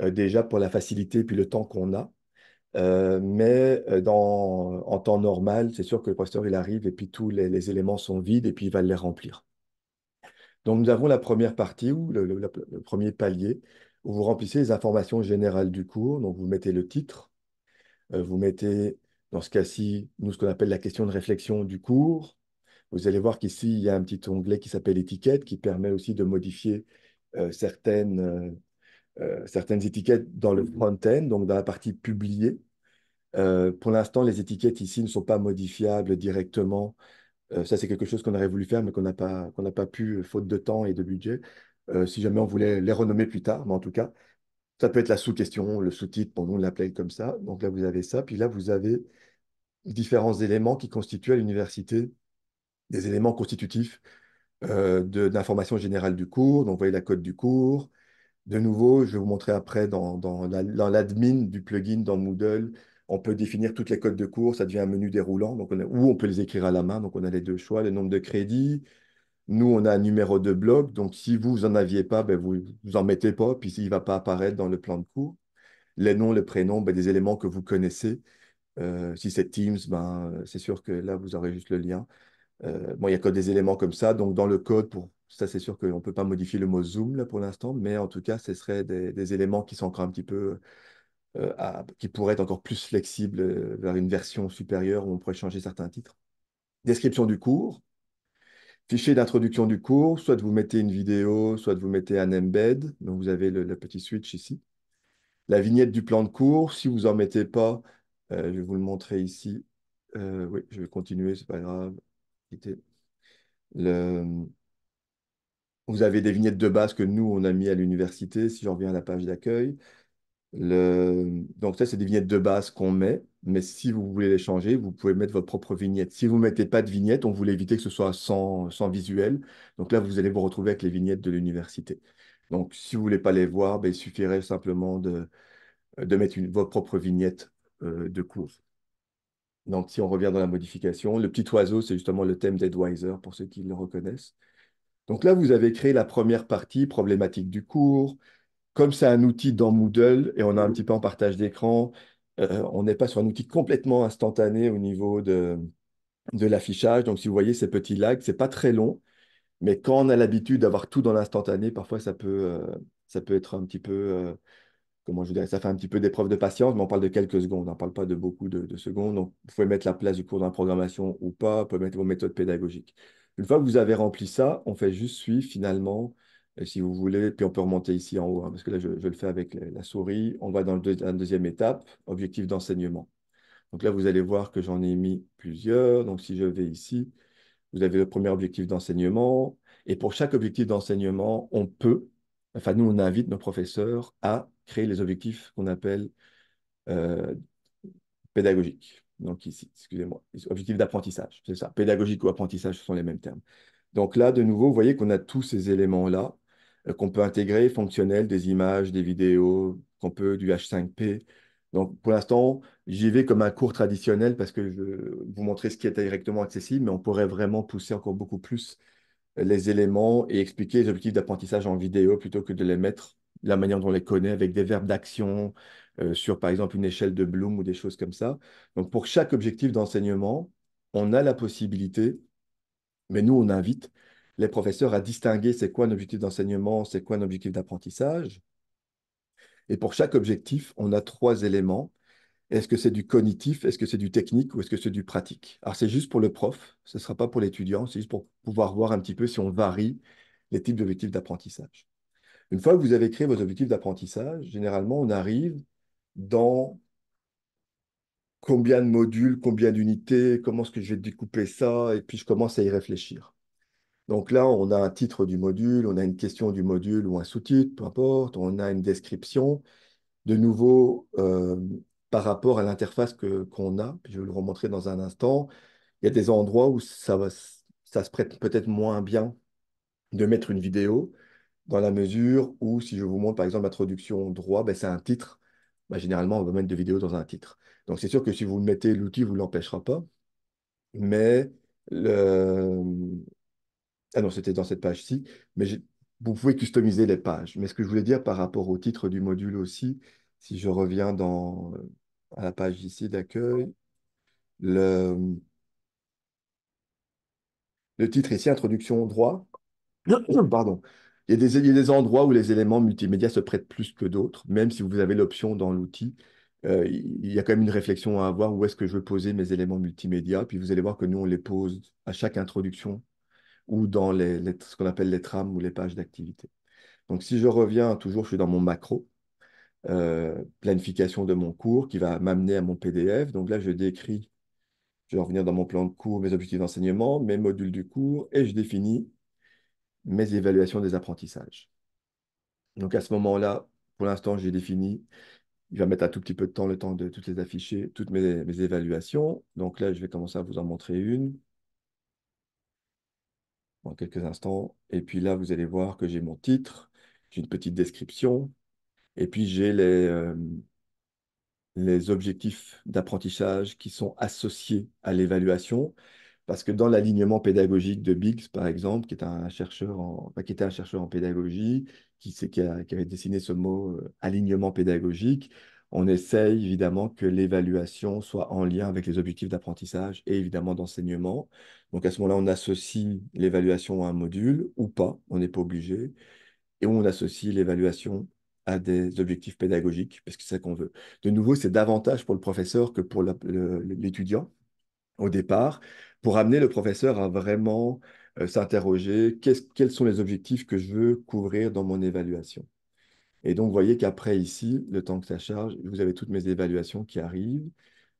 euh, déjà pour la facilité puis le temps qu'on a. Euh, mais dans, en temps normal, c'est sûr que le professeur, il arrive et puis tous les, les éléments sont vides et puis il va les remplir. Donc nous avons la première partie, ou le, premier palier, où vous remplissez les informations générales du cours. Donc vous mettez le titre, euh, vous mettez, dans ce cas-ci, nous, ce qu'on appelle la question de réflexion du cours. Vous allez voir qu'ici, il y a un petit onglet qui s'appelle étiquette, qui permet aussi de modifier euh, euh, certaines, étiquettes dans le mhm. front-end, donc dans la partie publiée. pour l'instant, les étiquettes ici ne sont pas modifiables directement euh, ça, c'est quelque chose qu'on aurait voulu faire, mais qu'on n'a pas, qu'on pas pu, euh, faute de temps et de budget. Euh, si jamais on voulait les renommer plus tard, mais en tout cas, ça peut être la sous-question, le sous-titre, pour nous on comme ça. Donc là, vous avez ça. Puis là, vous avez différents éléments qui constituent à l'université des éléments constitutifs euh, d'information générale du cours. Donc, vous voyez la code du cours. De nouveau, je vais vous montrer après dans, l'admin du plugin dans Moodle, on peut définir toutes les codes de cours, ça devient un menu déroulant, donc on ou on peut les écrire à la main, donc on a les deux choix, le nombre de crédits. Nous, on a un numéro de bloc, donc si vous n'en aviez pas, ben vous en mettez pas, puis il ne va pas apparaître dans le plan de cours. Les noms, les prénoms, ben, des éléments que vous connaissez. Euh, si c'est Teams, ben, c'est sûr que là, vous aurez juste le lien. Euh, bon, il n'y a que des éléments comme ça. Donc, dans le code, pour ça, c'est sûr qu'on ne peut pas modifier le mot Zoom pour l'instant, mais en tout cas, ce seraient des, des éléments qui sont encore un petit peu euh, qui pourrait être encore plus flexible euh, vers une version supérieure où on pourrait changer certains titres. Description du cours, fichier d'introduction du cours, soit vous mettez une vidéo, soit vous mettez un embed, vous avez le, petit switch ici. La vignette du plan de cours, si vous n'en mettez pas, euh, je vais vous le montrer ici. oui, je vais continuer, ce n'est pas grave. Vous avez des vignettes de base que nous, on a mis à l'université, si je reviens à la page d'accueil. Le... Donc ça, c'est des vignettes de base qu'on met, mais si vous voulez les changer, vous pouvez mettre votre propre vignette. Si vous ne mettez pas de vignette, on voulait éviter que ce soit sans, sans, visuel. Donc là, vous allez vous retrouver avec les vignettes de l'université. Donc si vous ne voulez pas les voir, ben, il suffirait simplement de, mettre une, votre propre vignette euh, de cours. Donc si on revient dans la modification, le petit oiseau, c'est justement le thème d'Edwiser pour ceux qui le reconnaissent. Donc là, vous avez créé la première partie, problématique du cours, comme c'est un outil dans Moodle et on a un petit peu en partage d'écran, euh, on n'est pas sur un outil complètement instantané au niveau de, l'affichage. Donc, si vous voyez ces petits lags, c'est pas très long. Mais quand on a l'habitude d'avoir tout dans l'instantané, parfois ça peut, euh, être un petit peu, euh, comment je dirais, ça fait un petit peu d'épreuve de patience, mais on parle de quelques secondes, on ne parle pas de beaucoup de, de, secondes. Donc, vous pouvez mettre la place du cours dans la programmation ou pas, vous pouvez mettre vos méthodes pédagogiques. Une fois que vous avez rempli ça, on fait juste suivre finalement si vous voulez, puis on peut remonter ici en haut, hein, parce que là, je, le fais avec la souris. On va dans la deuxième étape, objectif d'enseignement. Donc là, vous allez voir que j'en ai mis plusieurs. Donc si je vais ici, vous avez le premier objectif d'enseignement. Et pour chaque objectif d'enseignement, on peut, enfin nous, on invite nos professeurs à créer les objectifs qu'on appelle euh, pédagogiques. Donc ici, excusez-moi, objectif d'apprentissage, c'est ça. Pédagogique ou apprentissage, ce sont les mêmes termes. Donc là, de nouveau, vous voyez qu'on a tous ces éléments-là euh, qu'on peut intégrer, fonctionnel, des images, des vidéos, qu'on peut du H5P. Donc pour l'instant, j'y vais comme un cours traditionnel parce que je vous montrer ce qui est directement accessible, mais on pourrait vraiment pousser encore beaucoup plus les éléments et expliquer les objectifs d'apprentissage en vidéo plutôt que de les mettre la manière dont on les connaît avec des verbes d'action euh, sur par exemple une échelle de Bloom ou des choses comme ça. Donc pour chaque objectif d'enseignement, on a la possibilité, mais nous on invite les professeurs à distinguer c'est quoi un objectif d'enseignement, c'est quoi un objectif d'apprentissage. Et pour chaque objectif, on a trois éléments. Est-ce que c'est du cognitif, est-ce que c'est du technique ou est-ce que c'est du pratique Alors c'est juste pour le prof, ce ne sera pas pour l'étudiant, c'est juste pour pouvoir voir un petit peu si on varie les types d'objectifs d'apprentissage. Une fois que vous avez créé vos objectifs d'apprentissage, généralement on arrive dans combien de modules, combien d'unités, comment est-ce que je vais découper ça, et puis je commence à y réfléchir. Donc là, on a un titre du module, on a une question du module ou un sous-titre, peu importe, on a une description. De nouveau, euh, par rapport à l'interface qu'on a, je vais le remontrer dans un instant, il y a des endroits où ça, va, ça se prête peut-être moins bien de mettre une vidéo, dans la mesure où, si je vous montre par exemple l'introduction droit, ben, c'est un titre. Ben, généralement, on va mettre de vidéos dans un titre. Donc c'est sûr que si vous le mettez l'outil, vous l'empêchera pas. Mais le, ah non, c'était dans cette page-ci, mais vous pouvez customiser les pages. Mais ce que je voulais dire par rapport au titre du module aussi, si je reviens dans, à la page ici d'accueil, le, le titre ici, Introduction droit, pardon, il y, a des, des, endroits où les éléments multimédia se prêtent plus que d'autres, même si vous avez l'option dans l'outil. Euh, il y a quand même une réflexion à avoir où est-ce que je veux poser mes éléments multimédia. Puis vous allez voir que nous, on les pose à chaque introduction ou dans les, ce qu'on appelle les trames ou les pages d'activité. Donc si je reviens, toujours je suis dans mon macro, euh, planification de mon cours qui va m'amener à mon PDF. Donc là, je décris, je vais revenir dans mon plan de cours, mes objectifs d'enseignement, mes modules du cours, et je définis mes évaluations des apprentissages. Donc à ce moment-là, pour l'instant, j'ai défini, il va mettre un tout petit peu de temps, le temps de toutes les afficher, toutes mes évaluations. Donc là, je vais commencer à vous en montrer une dans quelques instants. Et puis là, vous allez voir que j'ai mon titre, j'ai une petite description, et puis j'ai les, euh, les objectifs d'apprentissage qui sont associés à l'évaluation. Parce que dans l'alignement pédagogique de Biggs, par exemple, qui, est un chercheur qui était un chercheur en pédagogie, qui, qui, avait dessiné ce mot euh, alignement pédagogique, on essaye évidemment que l'évaluation soit en lien avec les objectifs d'apprentissage et évidemment d'enseignement. Donc à ce moment-là, on associe l'évaluation à un module ou pas, on n'est pas obligé. Et on associe l'évaluation à des objectifs pédagogiques, parce que c'est ça qu'on veut. De nouveau, c'est davantage pour le professeur que pour l'étudiant au départ, pour amener le professeur à vraiment euh, s'interroger quels sont les objectifs que je veux couvrir dans mon évaluation. Et donc, vous voyez qu'après ici, le temps que ça charge, vous avez toutes mes évaluations qui arrivent.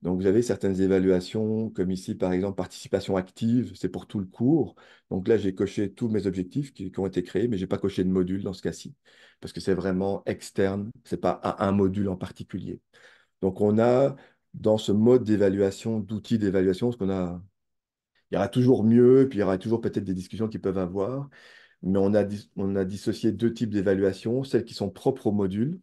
Donc, vous avez certaines évaluations, comme ici, par exemple, participation active, c'est pour tout le cours. Donc là, j'ai coché tous mes objectifs qui, ont été créés, mais je n'ai pas coché de module dans ce cas-ci, parce que c'est vraiment externe, ce n'est pas à un module en particulier. Donc, on a dans ce mode d'évaluation, d'outils d'évaluation, ce qu'on a il y aura toujours mieux, puis il y aura toujours peut-être des discussions qui peuvent avoir mais on a, on a dissocié deux types d'évaluations, celles qui sont propres au module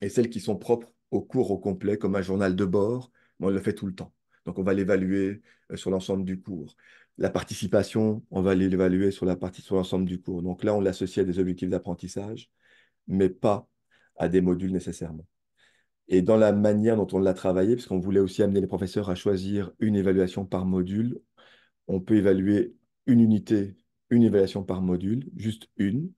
et celles qui sont propres au cours au complet, comme un journal de bord, mais on le fait tout le temps. Donc on va l'évaluer euh, sur l'ensemble du cours. La participation, on va l'évaluer sur l'ensemble du cours. Donc là, on l'associe à des objectifs d'apprentissage, mais pas à des modules nécessairement. Et dans la manière dont on l'a travaillé, puisqu'on voulait aussi amener les professeurs à choisir une évaluation par module, on peut évaluer une unité une évaluation par module, juste une.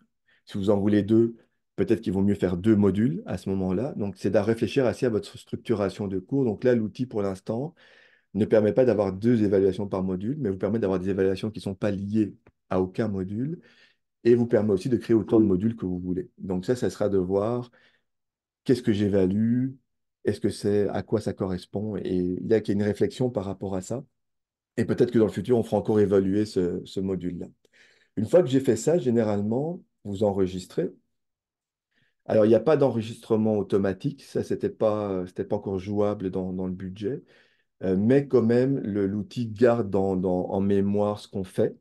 Si vous en voulez deux, peut-être qu'il vaut mieux faire deux modules à ce moment-là. Donc, c'est à réfléchir assez à votre structuration de cours. Donc là, l'outil, pour l'instant, ne permet pas d'avoir deux évaluations par module, mais vous permet d'avoir des évaluations qui ne sont pas liées à aucun module et vous permet aussi de créer autant de modules que vous voulez. Donc ça, ça sera de voir qu'est-ce que j'évalue, est-ce que c'est à quoi ça correspond, et il y a une réflexion par rapport à ça. Et peut-être que dans le futur, on fera encore évaluer ce module-là. Une fois que j'ai fait ça, généralement, vous enregistrez. Alors, il n'y a pas d'enregistrement automatique, ça, ce n'était pas, pas encore jouable dans, le budget, euh, mais quand même, l'outil garde en mémoire ce qu'on fait.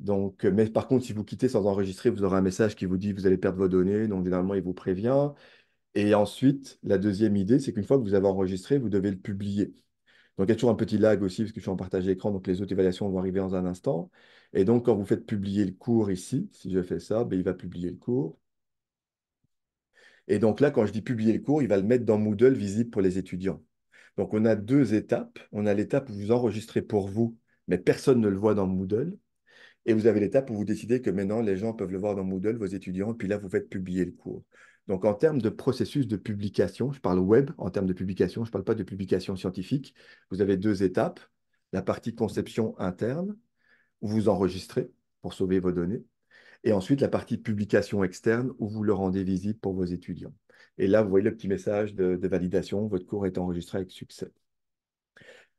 Donc, euh, mais par contre, si vous quittez sans enregistrer, vous aurez un message qui vous dit que vous allez perdre vos données, donc généralement, il vous prévient. Et ensuite, la deuxième idée, c'est qu'une fois que vous avez enregistré, vous devez le publier. Donc, il y a toujours un petit lag aussi, parce que je suis en partage d'écran. donc les autres évaluations vont arriver dans un instant. Et donc, quand vous faites publier le cours ici, si je fais ça, ben, il va publier le cours. Et donc là, quand je dis publier le cours, il va le mettre dans Moodle visible pour les étudiants. Donc, on a deux étapes. On a l'étape où vous enregistrez pour vous, mais personne ne le voit dans Moodle. Et vous avez l'étape où vous décidez que maintenant, les gens peuvent le voir dans Moodle, vos étudiants, puis là, vous faites publier le cours. Donc, en termes de processus de publication, je parle web en termes de publication, je ne parle pas de publication scientifique. Vous avez deux étapes. La partie conception interne, où vous enregistrez pour sauver vos données. Et ensuite, la partie publication externe, où vous le rendez visible pour vos étudiants. Et là, vous voyez le petit message de, de validation, votre cours est enregistré avec succès.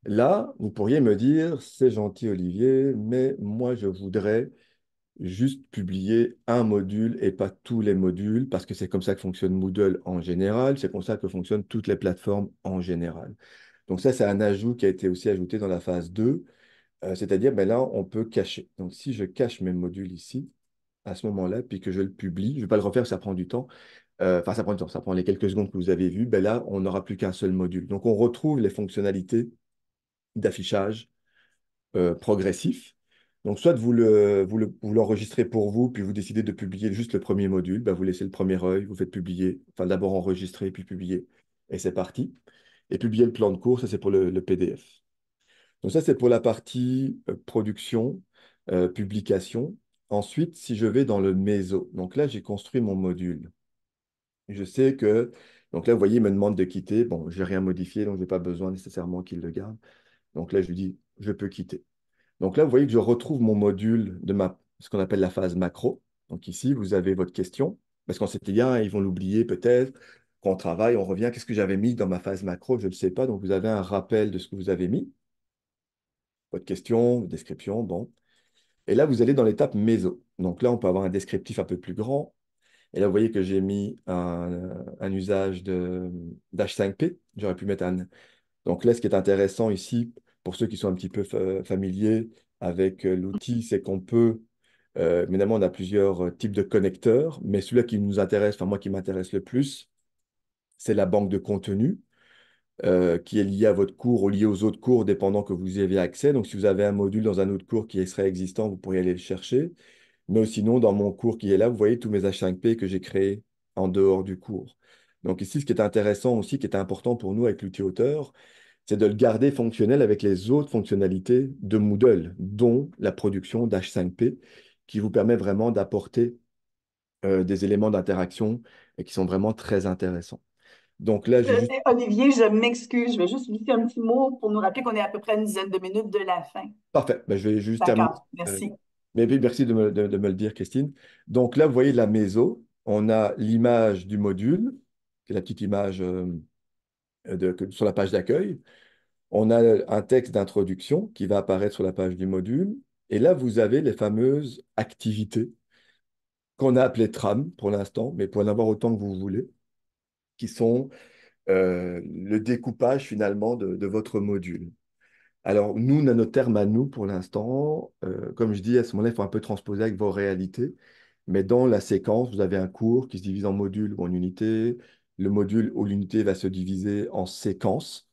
Là, vous pourriez me dire, c'est gentil Olivier, mais moi, je voudrais juste publier un module et pas tous les modules, parce que c'est comme ça que fonctionne Moodle en général, c'est comme ça que fonctionnent toutes les plateformes en général. Donc ça, c'est un ajout qui a été aussi ajouté dans la phase 2, euh, c'est-à-dire ben là, on peut cacher. Donc si je cache mes modules ici, à ce moment-là, puis que je le publie, je ne vais pas le refaire, ça prend du temps, euh, enfin ça prend du temps, ça prend les quelques secondes que vous avez vues, ben là, on n'aura plus qu'un seul module. Donc on retrouve les fonctionnalités d'affichage euh, progressif, donc, soit vous l'enregistrez pour vous, puis vous décidez de publier juste le premier module, bah, vous laissez le premier œil, vous faites publier, enfin d'abord enregistrer, puis publier, et c'est parti. Et publier le plan de cours, ça c'est pour le, PDF. Donc ça c'est pour la partie euh, production, euh, publication. Ensuite, si je vais dans le méso, donc là j'ai construit mon module. Je sais que, donc là vous voyez, il me demande de quitter. Bon, j'ai rien modifié, donc je n'ai pas besoin nécessairement qu'il le garde. Donc là je lui dis, je peux quitter. Donc là, vous voyez que je retrouve mon module de ma, ce qu'on appelle la phase macro. Donc ici, vous avez votre question, parce qu'on s'était dit, ah, ils vont l'oublier peut-être. Quand on travaille, on revient, qu'est-ce que j'avais mis dans ma phase macro Je ne sais pas. Donc vous avez un rappel de ce que vous avez mis. Votre question, description, bon. Et là, vous allez dans l'étape méso. Donc là, on peut avoir un descriptif un peu plus grand. Et là, vous voyez que j'ai mis un, un usage d'H5P. J'aurais pu mettre un... Donc là, ce qui est intéressant ici, pour ceux qui sont un petit peu familiers avec euh, l'outil, c'est qu'on peut, euh, évidemment, on a plusieurs euh, types de connecteurs, mais celui-là qui nous intéresse, enfin moi qui m'intéresse le plus, c'est la banque de contenu. qui est liée à votre cours ou liée aux autres cours dépendant que vous y avez accès. Donc, si vous avez un module dans un autre cours qui serait existant, vous pourriez aller le chercher. Mais sinon, dans mon cours qui est là, vous voyez tous mes H5P que j'ai créés en dehors du cours. Donc ici, ce qui est intéressant aussi, qui est important pour nous avec l'outil auteur, c'est de le garder fonctionnel avec les autres fonctionnalités de Moodle, dont la production d'H5P, qui vous permet vraiment d'apporter euh, des éléments d'interaction qui sont vraiment très intéressants. Donc là, Olivier, je m'excuse, je vais juste faire un petit mot pour nous rappeler qu'on est à peu près une dizaine de minutes de la fin. Parfait, ben, je vais juste Merci. Euh, merci de me, le dire, Christine. Donc là, vous voyez la maison on a l'image du module, c'est la petite image euh, euh, sur la page d'accueil. On a un texte d'introduction qui va apparaître sur la page du module. Et là, vous avez les fameuses activités qu'on a appelées trames pour l'instant, mais pour en avoir autant que vous voulez, qui sont euh, le découpage finalement de, votre module. Alors, nous, a nos termes à nous, pour l'instant, euh, comme je dis, à ce moment-là, il faut un peu transposer avec vos réalités. Mais dans la séquence, vous avez un cours qui se divise en modules ou en unités, le module ou l'unité va se diviser en séquences,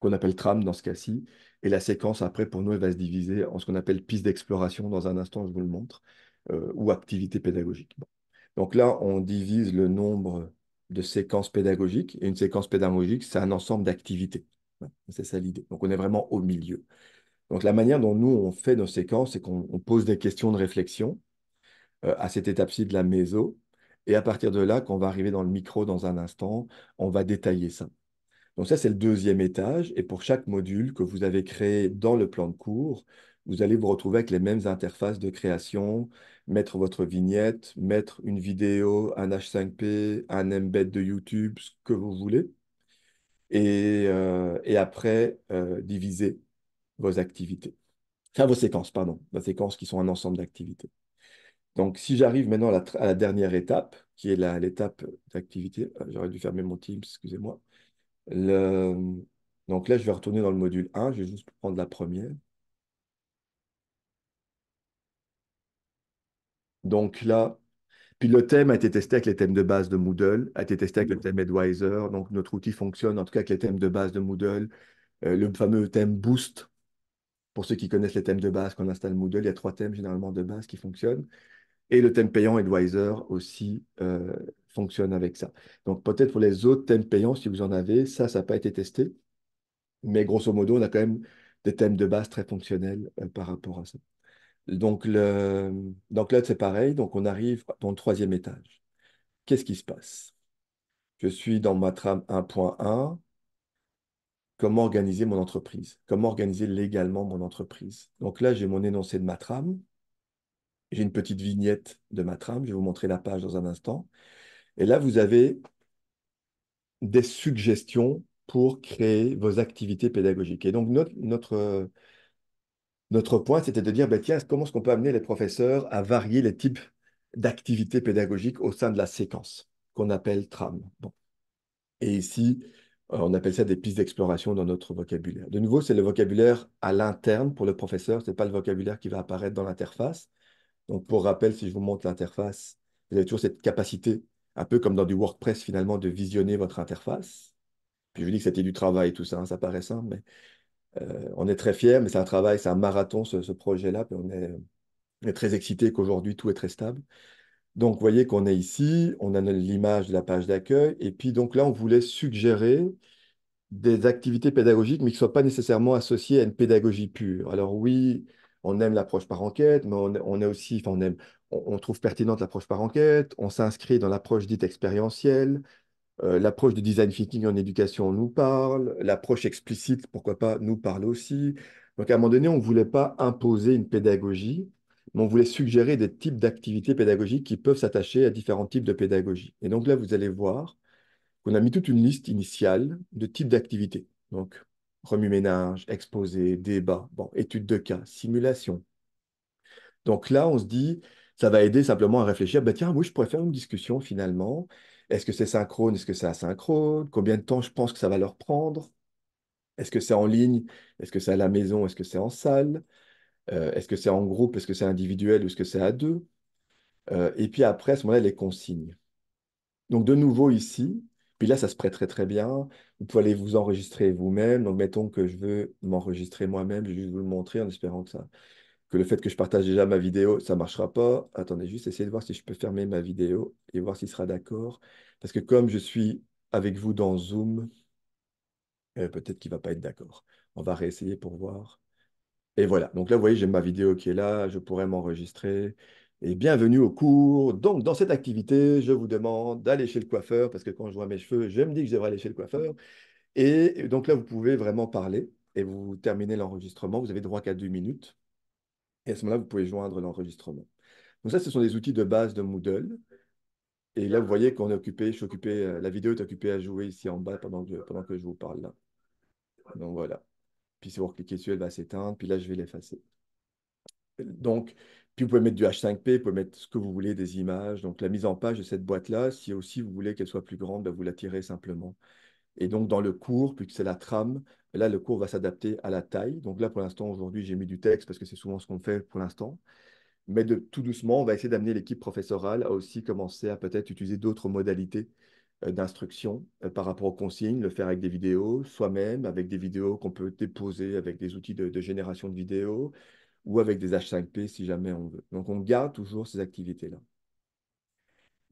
qu'on appelle tram dans ce cas-ci, et la séquence après, pour nous, elle va se diviser en ce qu'on appelle piste d'exploration, dans un instant, je vous le montre, euh, ou activité pédagogique. Donc là, on divise le nombre de séquences pédagogiques, et une séquence pédagogique, c'est un ensemble d'activités. C'est ça l'idée. Donc on est vraiment au milieu. Donc la manière dont nous, on fait nos séquences, c'est qu'on pose des questions de réflexion euh, à cette étape-ci de la méso, et à partir de là, quand on va arriver dans le micro dans un instant, on va détailler ça. Donc ça, c'est le deuxième étage. Et pour chaque module que vous avez créé dans le plan de cours, vous allez vous retrouver avec les mêmes interfaces de création, mettre votre vignette, mettre une vidéo, un H5P, un embed de YouTube, ce que vous voulez. Et, euh, après, euh, diviser vos activités. Enfin, vos séquences, pardon. Vos séquences qui sont un ensemble d'activités. Donc, si j'arrive maintenant à la, dernière étape, qui est l'étape d'activité, euh, j'aurais dû fermer mon Teams, excusez-moi. Donc là, je vais retourner dans le module 1, je vais juste prendre la première. Donc là, puis le thème a été testé avec les thèmes de base de Moodle, a été testé avec le thème Advisor. Donc notre outil fonctionne en tout cas avec les thèmes de base de Moodle. Euh, le fameux thème Boost, pour ceux qui connaissent les thèmes de base quand on installe Moodle, il y a trois thèmes généralement de base qui fonctionnent. Et le thème payant Advisor aussi euh, fonctionne avec ça. Donc peut-être pour les autres thèmes payants, si vous en avez, ça, ça n'a pas été testé. Mais grosso modo, on a quand même des thèmes de base très fonctionnels euh, par rapport à ça. Donc, Donc là, c'est pareil. Donc on arrive dans le troisième étage. Qu'est-ce qui se passe Je suis dans ma trame 1.1. Comment organiser mon entreprise Comment organiser légalement mon entreprise Donc là, j'ai mon énoncé de ma trame j'ai une petite vignette de ma trame, je vais vous montrer la page dans un instant. Et là, vous avez des suggestions pour créer vos activités pédagogiques. Et donc, notre, notre, notre point, c'était de dire, ben, tiens, comment est-ce qu'on peut amener les professeurs à varier les types d'activités pédagogiques au sein de la séquence qu'on appelle trame. Bon. Et ici, euh, on appelle ça des pistes d'exploration dans notre vocabulaire. De nouveau, c'est le vocabulaire à l'interne pour le professeur, ce n'est pas le vocabulaire qui va apparaître dans l'interface. Donc, pour rappel, si je vous montre l'interface, vous avez toujours cette capacité, un peu comme dans du WordPress finalement, de visionner votre interface. Puis je vous dis que c'était du travail, tout ça, hein, ça paraît simple, mais euh, on est très fiers, mais c'est un travail, c'est un marathon, ce, projet-là, on est, on est, très excités qu'aujourd'hui tout est très stable. Donc, vous voyez qu'on est ici, on a l'image de la page d'accueil, et puis donc là, on voulait suggérer des activités pédagogiques, mais qui ne soient pas nécessairement associées à une pédagogie pure. Alors oui, on aime l'approche par enquête, mais on, on aussi, on aime, on, trouve pertinente l'approche par enquête, on s'inscrit dans l'approche dite expérientielle, euh, l'approche de design thinking en éducation nous parle, l'approche explicite, pourquoi pas, nous parle aussi. Donc à un moment donné, on ne voulait pas imposer une pédagogie, mais on voulait suggérer des types d'activités pédagogiques qui peuvent s'attacher à différents types de pédagogie. Et donc là, vous allez voir qu'on a mis toute une liste initiale de types d'activités. Donc, remue-ménage, exposé, débat, bon, étude de cas, simulation. Donc là, on se dit, ça va aider simplement à réfléchir, bah, tiens, moi, je pourrais faire une discussion finalement. Est-ce que c'est synchrone, est-ce que c'est asynchrone Combien de temps je pense que ça va leur prendre Est-ce que c'est en ligne Est-ce que c'est à la maison Est-ce que c'est en salle euh, Est-ce que c'est en groupe Est-ce que c'est individuel ou est-ce que c'est à deux euh, Et puis après, à ce moment-là, les consignes. Donc de nouveau ici, puis là, ça se prête très très bien. Vous pouvez aller vous enregistrer vous-même. Donc, mettons que je veux m'enregistrer moi-même, je vais juste vous le montrer en espérant que ça, que le fait que je partage déjà ma vidéo, ça ne marchera pas. Attendez, juste essayer de voir si je peux fermer ma vidéo et voir s'il sera d'accord. Parce que comme je suis avec vous dans Zoom, euh, peut-être qu'il ne va pas être d'accord. On va réessayer pour voir. Et voilà. Donc là, vous voyez, j'ai ma vidéo qui est là. Je pourrais m'enregistrer et bienvenue au cours. Donc, dans cette activité, je vous demande d'aller chez le coiffeur, parce que quand je vois mes cheveux, je me dis que je devrais aller chez le coiffeur. Et donc là, vous pouvez vraiment parler et vous terminez l'enregistrement. Vous avez droit qu'à deux minutes. Et à ce moment-là, vous pouvez joindre l'enregistrement. Donc ça, ce sont des outils de base de Moodle. Et là, vous voyez qu'on est occupé, je suis occupé, euh, la vidéo est occupée à jouer ici en bas pendant que, pendant que je vous parle là. Donc voilà. Puis si vous cliquez dessus, elle va s'éteindre. Puis là, je vais l'effacer. Donc, puis vous pouvez mettre du H5P, vous pouvez mettre ce que vous voulez, des images. Donc la mise en page de cette boîte-là, si aussi vous voulez qu'elle soit plus grande, ben, vous la tirez simplement. Et donc dans le cours, puisque c'est la trame, ben là le cours va s'adapter à la taille. Donc là pour l'instant, aujourd'hui, j'ai mis du texte parce que c'est souvent ce qu'on fait pour l'instant. Mais tout doucement, on va essayer d'amener l'équipe professorale à aussi commencer à peut-être utiliser d'autres modalités euh, d'instruction euh, par rapport aux consignes, le faire avec des vidéos, soi-même, avec des vidéos qu'on peut déposer avec des outils de génération de vidéos, ou avec des H5P si jamais on veut. Donc, on garde toujours ces activités-là.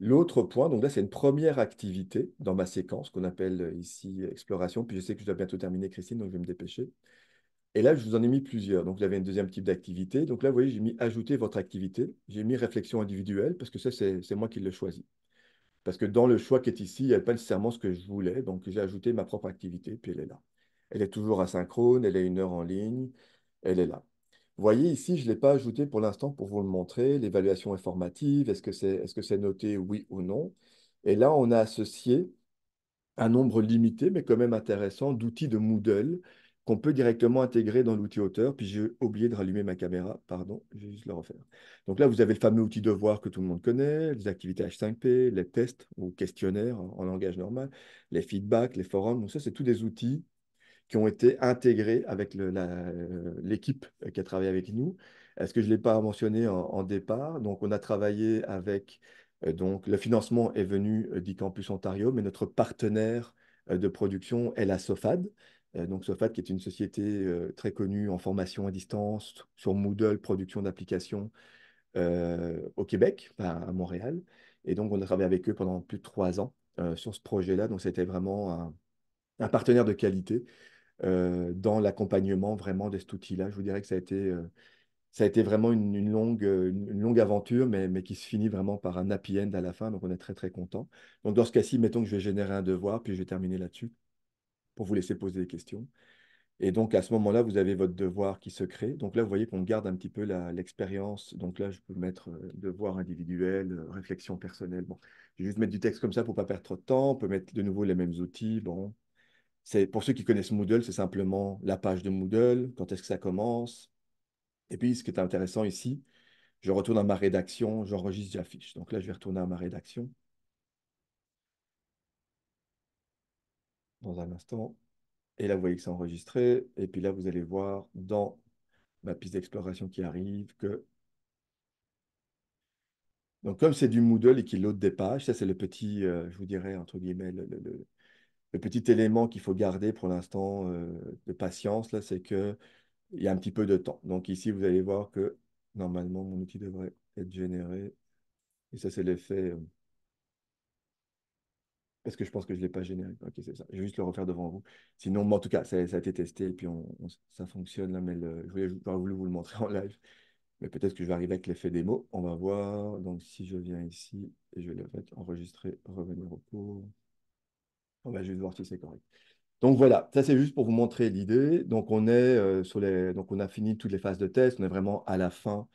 L'autre point, donc là, c'est une première activité dans ma séquence qu'on appelle ici exploration. Puis je sais que je dois bientôt terminer, Christine, donc je vais me dépêcher. Et là, je vous en ai mis plusieurs. Donc, vous avez un deuxième type d'activité. Donc là, vous voyez, j'ai mis ajouter votre activité. J'ai mis réflexion individuelle parce que ça, c'est moi qui le choisis. Parce que dans le choix qui est ici, il n'y a pas nécessairement ce que je voulais. Donc, j'ai ajouté ma propre activité, puis elle est là. Elle est toujours asynchrone, elle est une heure en ligne, elle est là. Vous voyez ici, je ne l'ai pas ajouté pour l'instant pour vous le montrer, l'évaluation informative, est-ce que c'est noté oui ou non Et là, on a associé un nombre limité, mais quand même intéressant, d'outils de Moodle qu'on peut directement intégrer dans l'outil auteur. Puis j'ai oublié de rallumer ma caméra, pardon, je vais juste le refaire. Donc là, vous avez le fameux outil de voir que tout le monde connaît, les activités H5P, les tests ou questionnaires en langage normal, les feedbacks, les forums. Donc ça, c'est tous des outils qui ont été intégrés avec l'équipe euh, qui a travaillé avec nous. Est-ce que je ne l'ai pas mentionné en, départ Donc, on a travaillé avec. Euh, donc, le financement est venu euh, d'ICampus Ontario, mais notre partenaire de production est la SOFAD. donc, SOFAD, qui est une société très connue en formation à distance, sur Moodle, production d'applications au Québec, à Montréal. Et donc, on a travaillé avec eux pendant plus de trois ans sur ce projet-là. Donc, c'était vraiment un, un, partenaire de qualité. Euh, dans l'accompagnement vraiment de cet outil-là. Je vous dirais que ça a été, euh, ça a été vraiment une, longue, euh, une longue aventure, mais, qui se finit vraiment par un happy end à la fin. Donc, on est très, très content. Donc, dans ce cas-ci, mettons que je vais générer un devoir, puis je vais terminer là-dessus pour vous laisser poser des questions. Et donc, à ce moment-là, vous avez votre devoir qui se crée. Donc là, vous voyez qu'on garde un petit peu l'expérience. Donc là, je peux mettre devoir individuel, réflexion personnelle. Bon, je vais juste mettre du texte comme ça pour ne pas perdre trop de temps. On peut mettre de nouveau les mêmes outils. Bon, pour ceux qui connaissent Moodle, c'est simplement la page de Moodle, quand est-ce que ça commence. Et puis, ce qui est intéressant ici, je retourne à ma rédaction, j'enregistre, j'affiche. Donc là, je vais retourner à ma rédaction. Dans un instant. Et là, vous voyez que c'est enregistré. Et puis là, vous allez voir dans ma piste d'exploration qui arrive que... Donc, comme c'est du Moodle et qu'il load des pages, ça, c'est le petit, euh, je vous dirais, entre guillemets, le le petit élément qu'il faut garder pour l'instant euh, de patience, là, c'est qu'il y a un petit peu de temps. Donc ici, vous allez voir que normalement, mon outil devrait être généré. Et ça, c'est l'effet... est euh, Parce que je pense que je ne l'ai pas généré. Ok, c'est ça. Je vais juste le refaire devant vous. Sinon, en tout cas, ça, a été testé et puis ça fonctionne. Là, mais je voulais, pas voulu vous le montrer en live. Mais peut-être que je vais arriver avec l'effet démo. On va voir. Donc, si je viens ici, et je vais le mettre enregistrer, revenir au cours. On va juste voir si c'est correct. Donc voilà, ça c'est juste pour vous montrer l'idée. Donc on est euh, sur les, donc on a fini toutes les phases de test, on est vraiment à la fin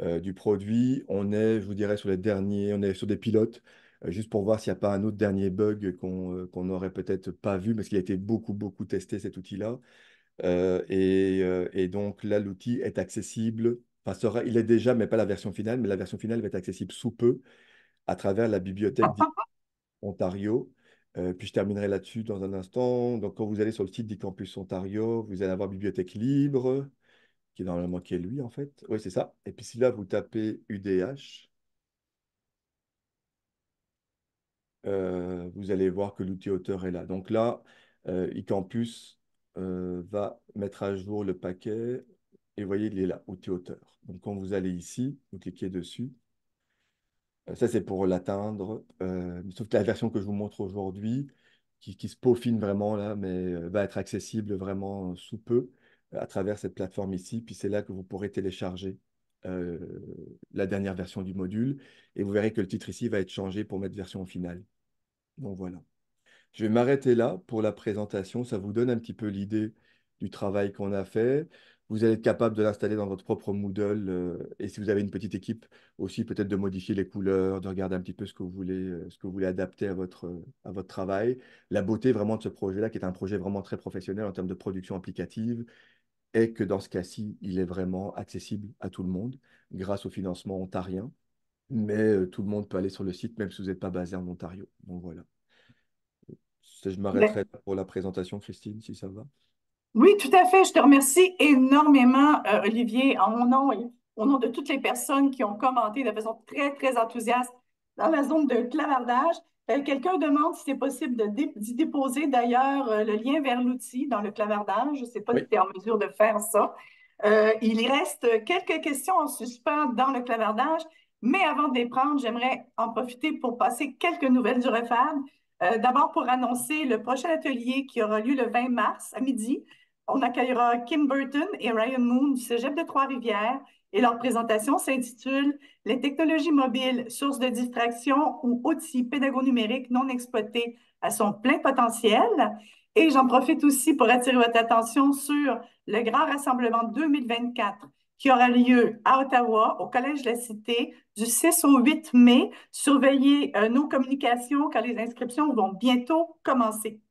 euh, du produit. On est, je vous dirais, sur les derniers, on est sur des pilotes, euh, juste pour voir s'il n'y a pas un autre dernier bug qu'on n'aurait peut-être pas vu, parce qu'il a été beaucoup beaucoup testé cet outil-là. Et, donc là, l'outil est accessible. il est déjà, mais pas la version finale, mais la version finale va être accessible sous peu à travers la bibliothèque Ontario. Euh, puis je terminerai là-dessus dans un instant. Donc, quand vous allez sur le site campus Ontario, vous allez avoir Bibliothèque libre, qui est normalement qui est lui, en fait. Oui, c'est ça. Et puis si là, vous tapez UDH, euh, vous allez voir que l'outil auteur est là. Donc là, euh, eCampus va mettre à jour le paquet. Et vous voyez, il est là, outil auteur. Donc, quand vous allez ici, vous cliquez dessus. Euh, ça, c'est pour l'atteindre. Euh, sauf que la version que je vous montre aujourd'hui, qui, se peaufine vraiment là, mais euh, va être accessible vraiment sous peu à travers cette plateforme ici. Puis c'est là que vous pourrez télécharger la dernière version du module. Et vous verrez que le titre ici va être changé pour mettre version finale. Donc voilà. Je vais m'arrêter là pour la présentation. Ça vous donne un petit peu l'idée du travail qu'on a fait. Vous allez être capable de l'installer dans votre propre Moodle. Euh, et si vous avez une petite équipe, aussi peut-être de modifier les couleurs, de regarder un petit peu ce que vous voulez, euh, ce que vous voulez adapter à votre, à votre travail. La beauté vraiment de ce projet-là, qui est un projet vraiment très professionnel en termes de production applicative, est que dans ce cas-ci, il est vraiment accessible à tout le monde grâce au financement ontarien. Mais euh, tout le monde peut aller sur le site, même si vous n'êtes pas basé en Ontario. Donc voilà. Je m'arrêterai pour la présentation, Christine, si ça va. Oui, tout à fait. Je te remercie énormément, euh, Olivier, en mon nom et au nom de toutes les personnes qui ont commenté de façon très, très enthousiaste dans la zone de clavardage. Quelqu'un demande si c'est possible d'y déposer d'ailleurs euh, le lien vers l'outil dans le clavardage. Je ne sais pas si tu es en mesure de faire ça. Euh, il reste quelques questions en suspens dans le clavardage, mais avant de les prendre, j'aimerais en profiter pour passer quelques nouvelles du REFAB. D'abord pour annoncer le prochain atelier qui aura lieu le 20 mars à midi on accueillera Kim Burton et Ryan Moon du Cégep de Trois-Rivières et leur présentation s'intitule Les technologies mobiles, sources de distraction ou outils pédago-numériques non exploités à son plein potentiel. Et j'en profite aussi pour attirer votre attention sur le grand rassemblement 2024 qui aura lieu à Ottawa, au Collège de la Cité, du 6 au 8 mai. Surveillez euh, nos communications car les inscriptions vont bientôt commencer.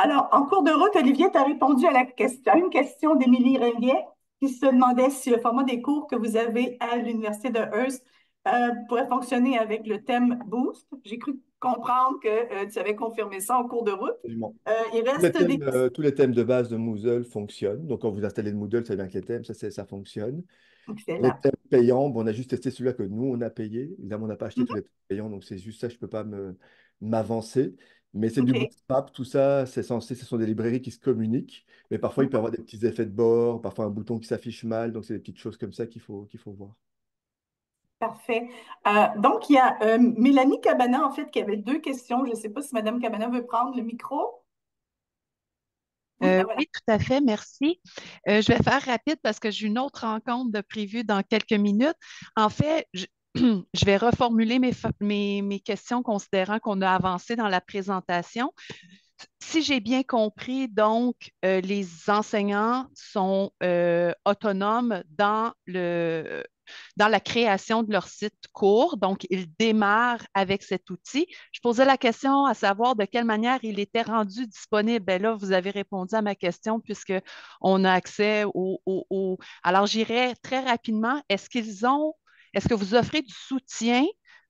Alors, en cours de route, Olivier, tu as répondu à, la question, une question d'Émilie Reliet qui se demandait si le format des cours que vous avez à l'Université de Hearst euh, pourrait fonctionner avec le thème Boost. J'ai cru comprendre que euh, tu avais confirmé ça en cours de route. Euh, il reste tous les, thèmes, de base de Moodle fonctionnent. Donc, quand vous installez le Moodle, ça vient que les thèmes, ça, ça fonctionne. Les thèmes payants, on a juste testé celui-là que nous, on a payé. Évidemment, on n'a pas acheté mm-hmm. tous les thèmes payants, donc c'est juste ça, je ne peux pas m'avancer. Mais c'est du bootstrap, tout ça, c'est censé, ce sont des librairies qui se communiquent, mais parfois il peut y avoir des petits effets de bord, parfois un bouton qui s'affiche mal, donc c'est des petites choses comme ça qu'il faut, qu'il faut voir. Parfait. Euh, donc, il y a euh, Mélanie Cabana, en fait, qui avait deux questions. Je ne sais pas si Mme Cabana veut prendre le micro. Oui, euh, ben tout à fait, merci. je vais faire rapide parce que j'ai une autre rencontre de prévue dans quelques minutes. En fait, je vais reformuler mes, mes, mes questions considérant qu'on a avancé dans la présentation. Si j'ai bien compris, donc, euh, les enseignants sont euh, autonomes dans, le, dans la création de leur site cours. Donc, ils démarrent avec cet outil. Je posais la question à savoir de quelle manière il était rendu disponible. Ben là, vous avez répondu à ma question puisque on a accès au... Alors, j'irai très rapidement. Est-ce qu'ils ont est-ce que vous offrez du soutien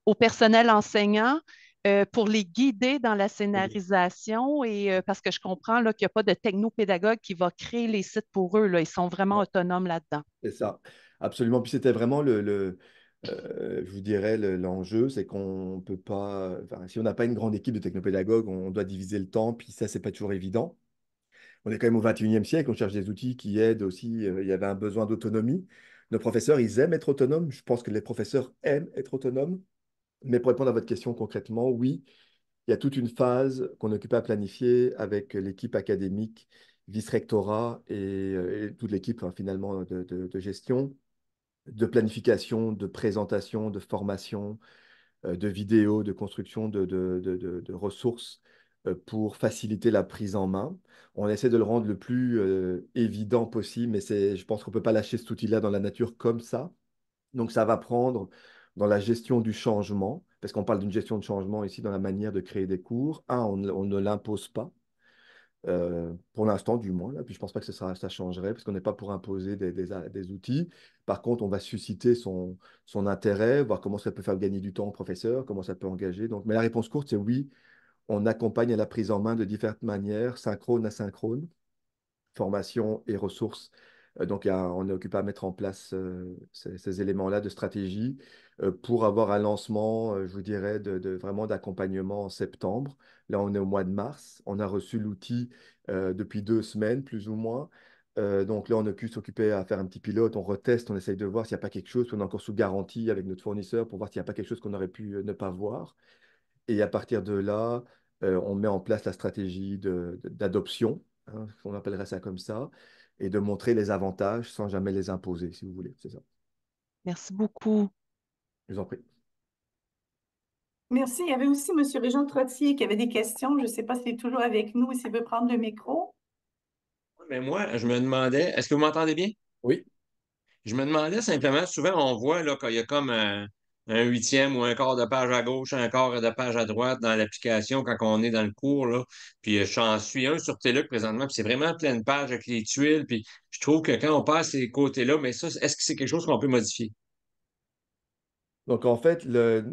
au personnel enseignant euh, pour les guider dans la scénarisation et euh, parce que je comprends qu'il n'y a pas de technopédagogue qui va créer les sites pour eux. Là. Ils sont vraiment autonomes là-dedans. C'est ça, absolument. Puis c'était vraiment le, euh, je vous dirais, l'enjeu, c'est qu'on ne peut pas, si on n'a pas une grande équipe de technopédagogues, on doit diviser le temps, puis ça, ce n'est pas toujours évident. On est quand même au 21e siècle, on cherche des outils qui aident aussi. il y avait un besoin d'autonomie. Nos professeurs, ils aiment être autonomes. Je pense que les professeurs aiment être autonomes. Mais pour répondre à votre question concrètement, oui, il y a toute une phase qu'on occupe à planifier avec l'équipe académique, vice-rectorat et, euh, toute l'équipe hein, finalement de, gestion, de planification, de présentation, de formation, euh, de vidéos, de construction de, de ressources euh, pour faciliter la prise en main. On essaie de le rendre le plus euh, évident possible, mais je pense qu'on ne peut pas lâcher cet outil-là dans la nature comme ça. Donc ça va prendre dans la gestion du changement, parce qu'on parle d'une gestion de changement ici dans la manière de créer des cours. Un, on, ne l'impose pas, euh, pour l'instant du moins, là. puis je ne pense pas que ça changerait, parce qu'on n'est pas pour imposer des, outils. Par contre, on va susciter son, intérêt, voir comment ça peut faire gagner du temps au professeur, comment ça peut engager. Donc, mais la réponse courte, c'est oui, on accompagne la prise en main de différentes manières, synchrone, asynchrone, formation et ressources. Euh, donc, on est occupé à mettre en place euh, ces, éléments-là de stratégie euh, pour avoir un lancement, je vous dirais, de, vraiment d'accompagnement en septembre. Là, on est au mois de mars. On a reçu l'outil depuis deux semaines, plus ou moins. donc là, on a pu s'occuper à faire un petit pilote, on reteste, on essaye de voir s'il n'y a pas quelque chose, on est encore sous garantie avec notre fournisseur pour voir s'il n'y a pas quelque chose qu'on aurait pu ne pas voir. Et à partir de là, euh, on met en place la stratégie d'adoption, hein, on appellerait ça comme ça, et de montrer les avantages sans jamais les imposer, si vous voulez. C'est ça. Merci beaucoup. Je vous en prie. Merci. Il y avait aussi M. Régent Trottier qui avait des questions. Je ne sais pas s'il est toujours avec nous et s'il veut prendre le micro. Mais moi, je me demandais, est-ce que vous m'entendez bien? Oui. Je me demandais simplement, souvent on voit là, quand il y a comme un, euh, un huitième ou un quart de page à gauche, un quart de page à droite dans l'application quand on est dans le cours. Là. Puis euh, j'en suis un sur Teluc présentement, puis c'est vraiment pleine page avec les tuiles. Puis je trouve que quand on passe ces côtés-là, mais ça, est-ce que c'est quelque chose qu'on peut modifier? Donc en fait, le...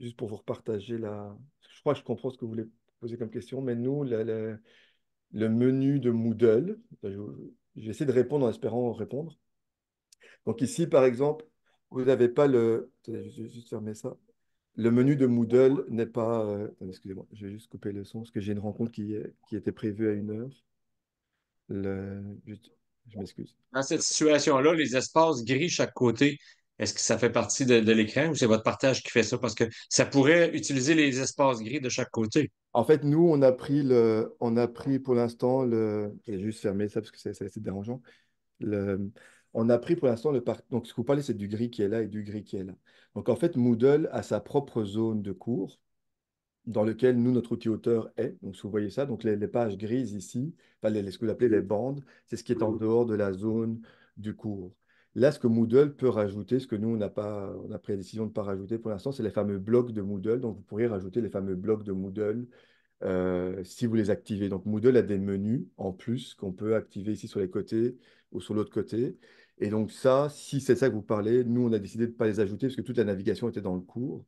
juste pour vous repartager la. Je crois que je comprends ce que vous voulez poser comme question, mais nous, le, le menu de Moodle, j'essaie de répondre en espérant répondre. Donc ici, par exemple, vous n'avez pas le. je vais juste ça. Le menu de Moodle n'est pas. Euh, excusez-moi, je vais juste couper le son parce que j'ai une rencontre qui, était prévue à une heure. Je, m'excuse. Dans cette situation-là, les espaces gris chaque côté, est-ce que ça fait partie de, l'écran ou c'est votre partage qui fait ça? Parce que ça pourrait utiliser les espaces gris de chaque côté. En fait, nous, on a pris, le, on a pris pour l'instant le. Je vais juste fermer ça parce que c'est dérangeant. Le, on a pris pour l'instant le Donc, ce que vous parlez, c'est du gris qui est là et du gris qui est là. Donc, en fait, Moodle a sa propre zone de cours dans lequel nous, notre outil auteur est. Donc, vous voyez ça, donc les, pages grises ici, ce que vous appelez les bandes, c'est ce qui est en dehors de la zone du cours. Là, ce que Moodle peut rajouter, ce que nous, on pas, on a pris la décision de ne pas rajouter pour l'instant, c'est les fameux blocs de Moodle. Donc, vous pourriez rajouter les fameux blocs de Moodle euh, si vous les activez. Donc, Moodle a des menus en plus qu'on peut activer ici sur les côtés ou sur l'autre côté. Et donc ça, si c'est ça que vous parlez, nous, on a décidé de ne pas les ajouter parce que toute la navigation était dans le cours.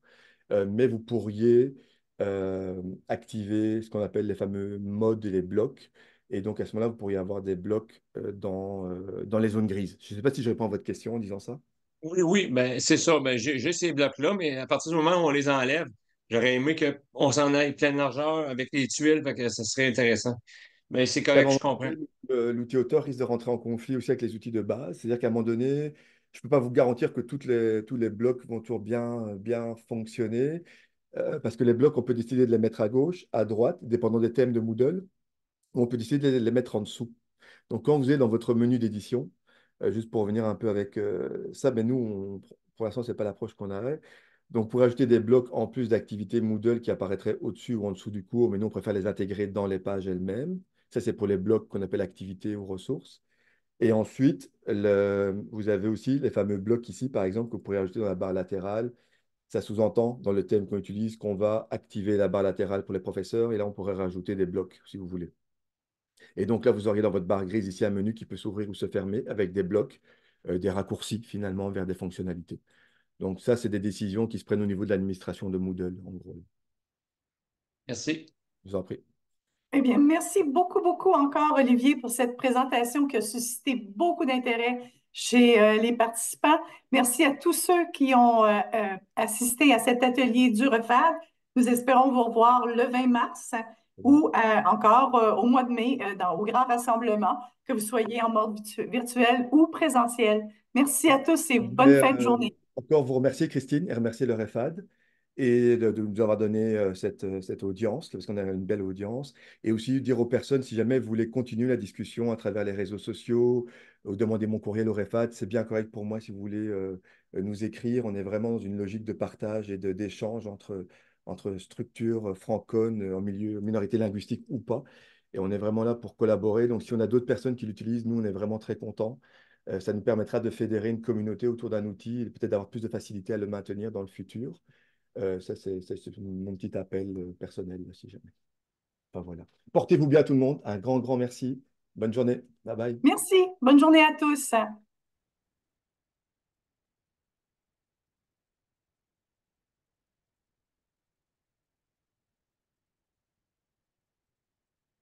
Euh, mais vous pourriez euh, activer ce qu'on appelle les fameux modes et les blocs. Et donc à ce moment-là, vous pourriez avoir des blocs euh, dans, les zones grises. Je ne sais pas si je réponds à votre question en disant ça. Oui, oui, ben, c'est ça. Ben, j'ai ces blocs-là, mais à partir du moment où on les enlève, j'aurais aimé qu'on s'en aille plein largeur avec les tuiles, parce que ça serait intéressant. Mais c'est correct, je comprends. L'outil auteur risque de rentrer en conflit aussi avec les outils de base. C'est-à-dire qu'à un moment donné, je ne peux pas vous garantir que toutes les, tous les blocs vont toujours bien, bien fonctionner. Euh, parce que les blocs, on peut décider de les mettre à gauche, à droite, dépendant des thèmes de Moodle. on peut décider de les mettre en dessous. Donc, quand vous êtes dans votre menu d'édition, euh, juste pour revenir un peu avec euh, ça, mais ben, nous, pour l'instant, ce n'est pas l'approche qu'on a. Donc, pour ajouter des blocs en plus d'activités Moodle qui apparaîtraient au-dessus ou en dessous du cours, mais nous, on préfère les intégrer dans les pages elles-mêmes. Ça, c'est pour les blocs qu'on appelle activités ou ressources. Et ensuite, vous avez aussi les fameux blocs ici, par exemple, que vous pourriez ajouter dans la barre latérale. Ça sous-entend dans le thème qu'on utilise qu'on va activer la barre latérale pour les professeurs. Et là, on pourrait rajouter des blocs, si vous voulez. Et donc là, vous auriez dans votre barre grise ici un menu qui peut s'ouvrir ou se fermer avec des blocs, euh, des raccourcis finalement vers des fonctionnalités. Donc ça, c'est des décisions qui se prennent au niveau de l'administration de Moodle, en gros. Merci. Je vous en prie. Eh bien, merci beaucoup, beaucoup encore, Olivier, pour cette présentation qui a suscité beaucoup d'intérêt chez euh, les participants. Merci à tous ceux qui ont euh, euh, assisté à cet atelier du refad. Nous espérons vous revoir le 20 mars ou encore au mois de mai dans, au grand rassemblement, que vous soyez en mode virtuel ou présentiel. Merci à tous et bonne fin de journée. Encore vous remercier, Christine, et remercier le REFAD et de, nous avoir donné euh, cette, euh, cette audience, parce qu'on a une belle audience, et aussi dire aux personnes, si jamais vous voulez continuer la discussion à travers les réseaux sociaux, ou euh, demander mon courriel au REFAT, c'est bien correct pour moi si vous voulez nous écrire. On est vraiment dans une logique de partage et d'échange entre, entre structures francones en milieu minorité linguistique ou pas. Et on est vraiment là pour collaborer. Donc si on a d'autres personnes qui l'utilisent, nous, on est vraiment très contents. ça nous permettra de fédérer une communauté autour d'un outil et peut-être d'avoir plus de facilité à le maintenir dans le futur. Euh, ça, c'est mon petit appel euh, personnel, si jamais. voilà. Portez-vous bien, tout le monde. Un grand, grand merci. Bonne journée. Bye bye. Merci. Bonne journée à tous.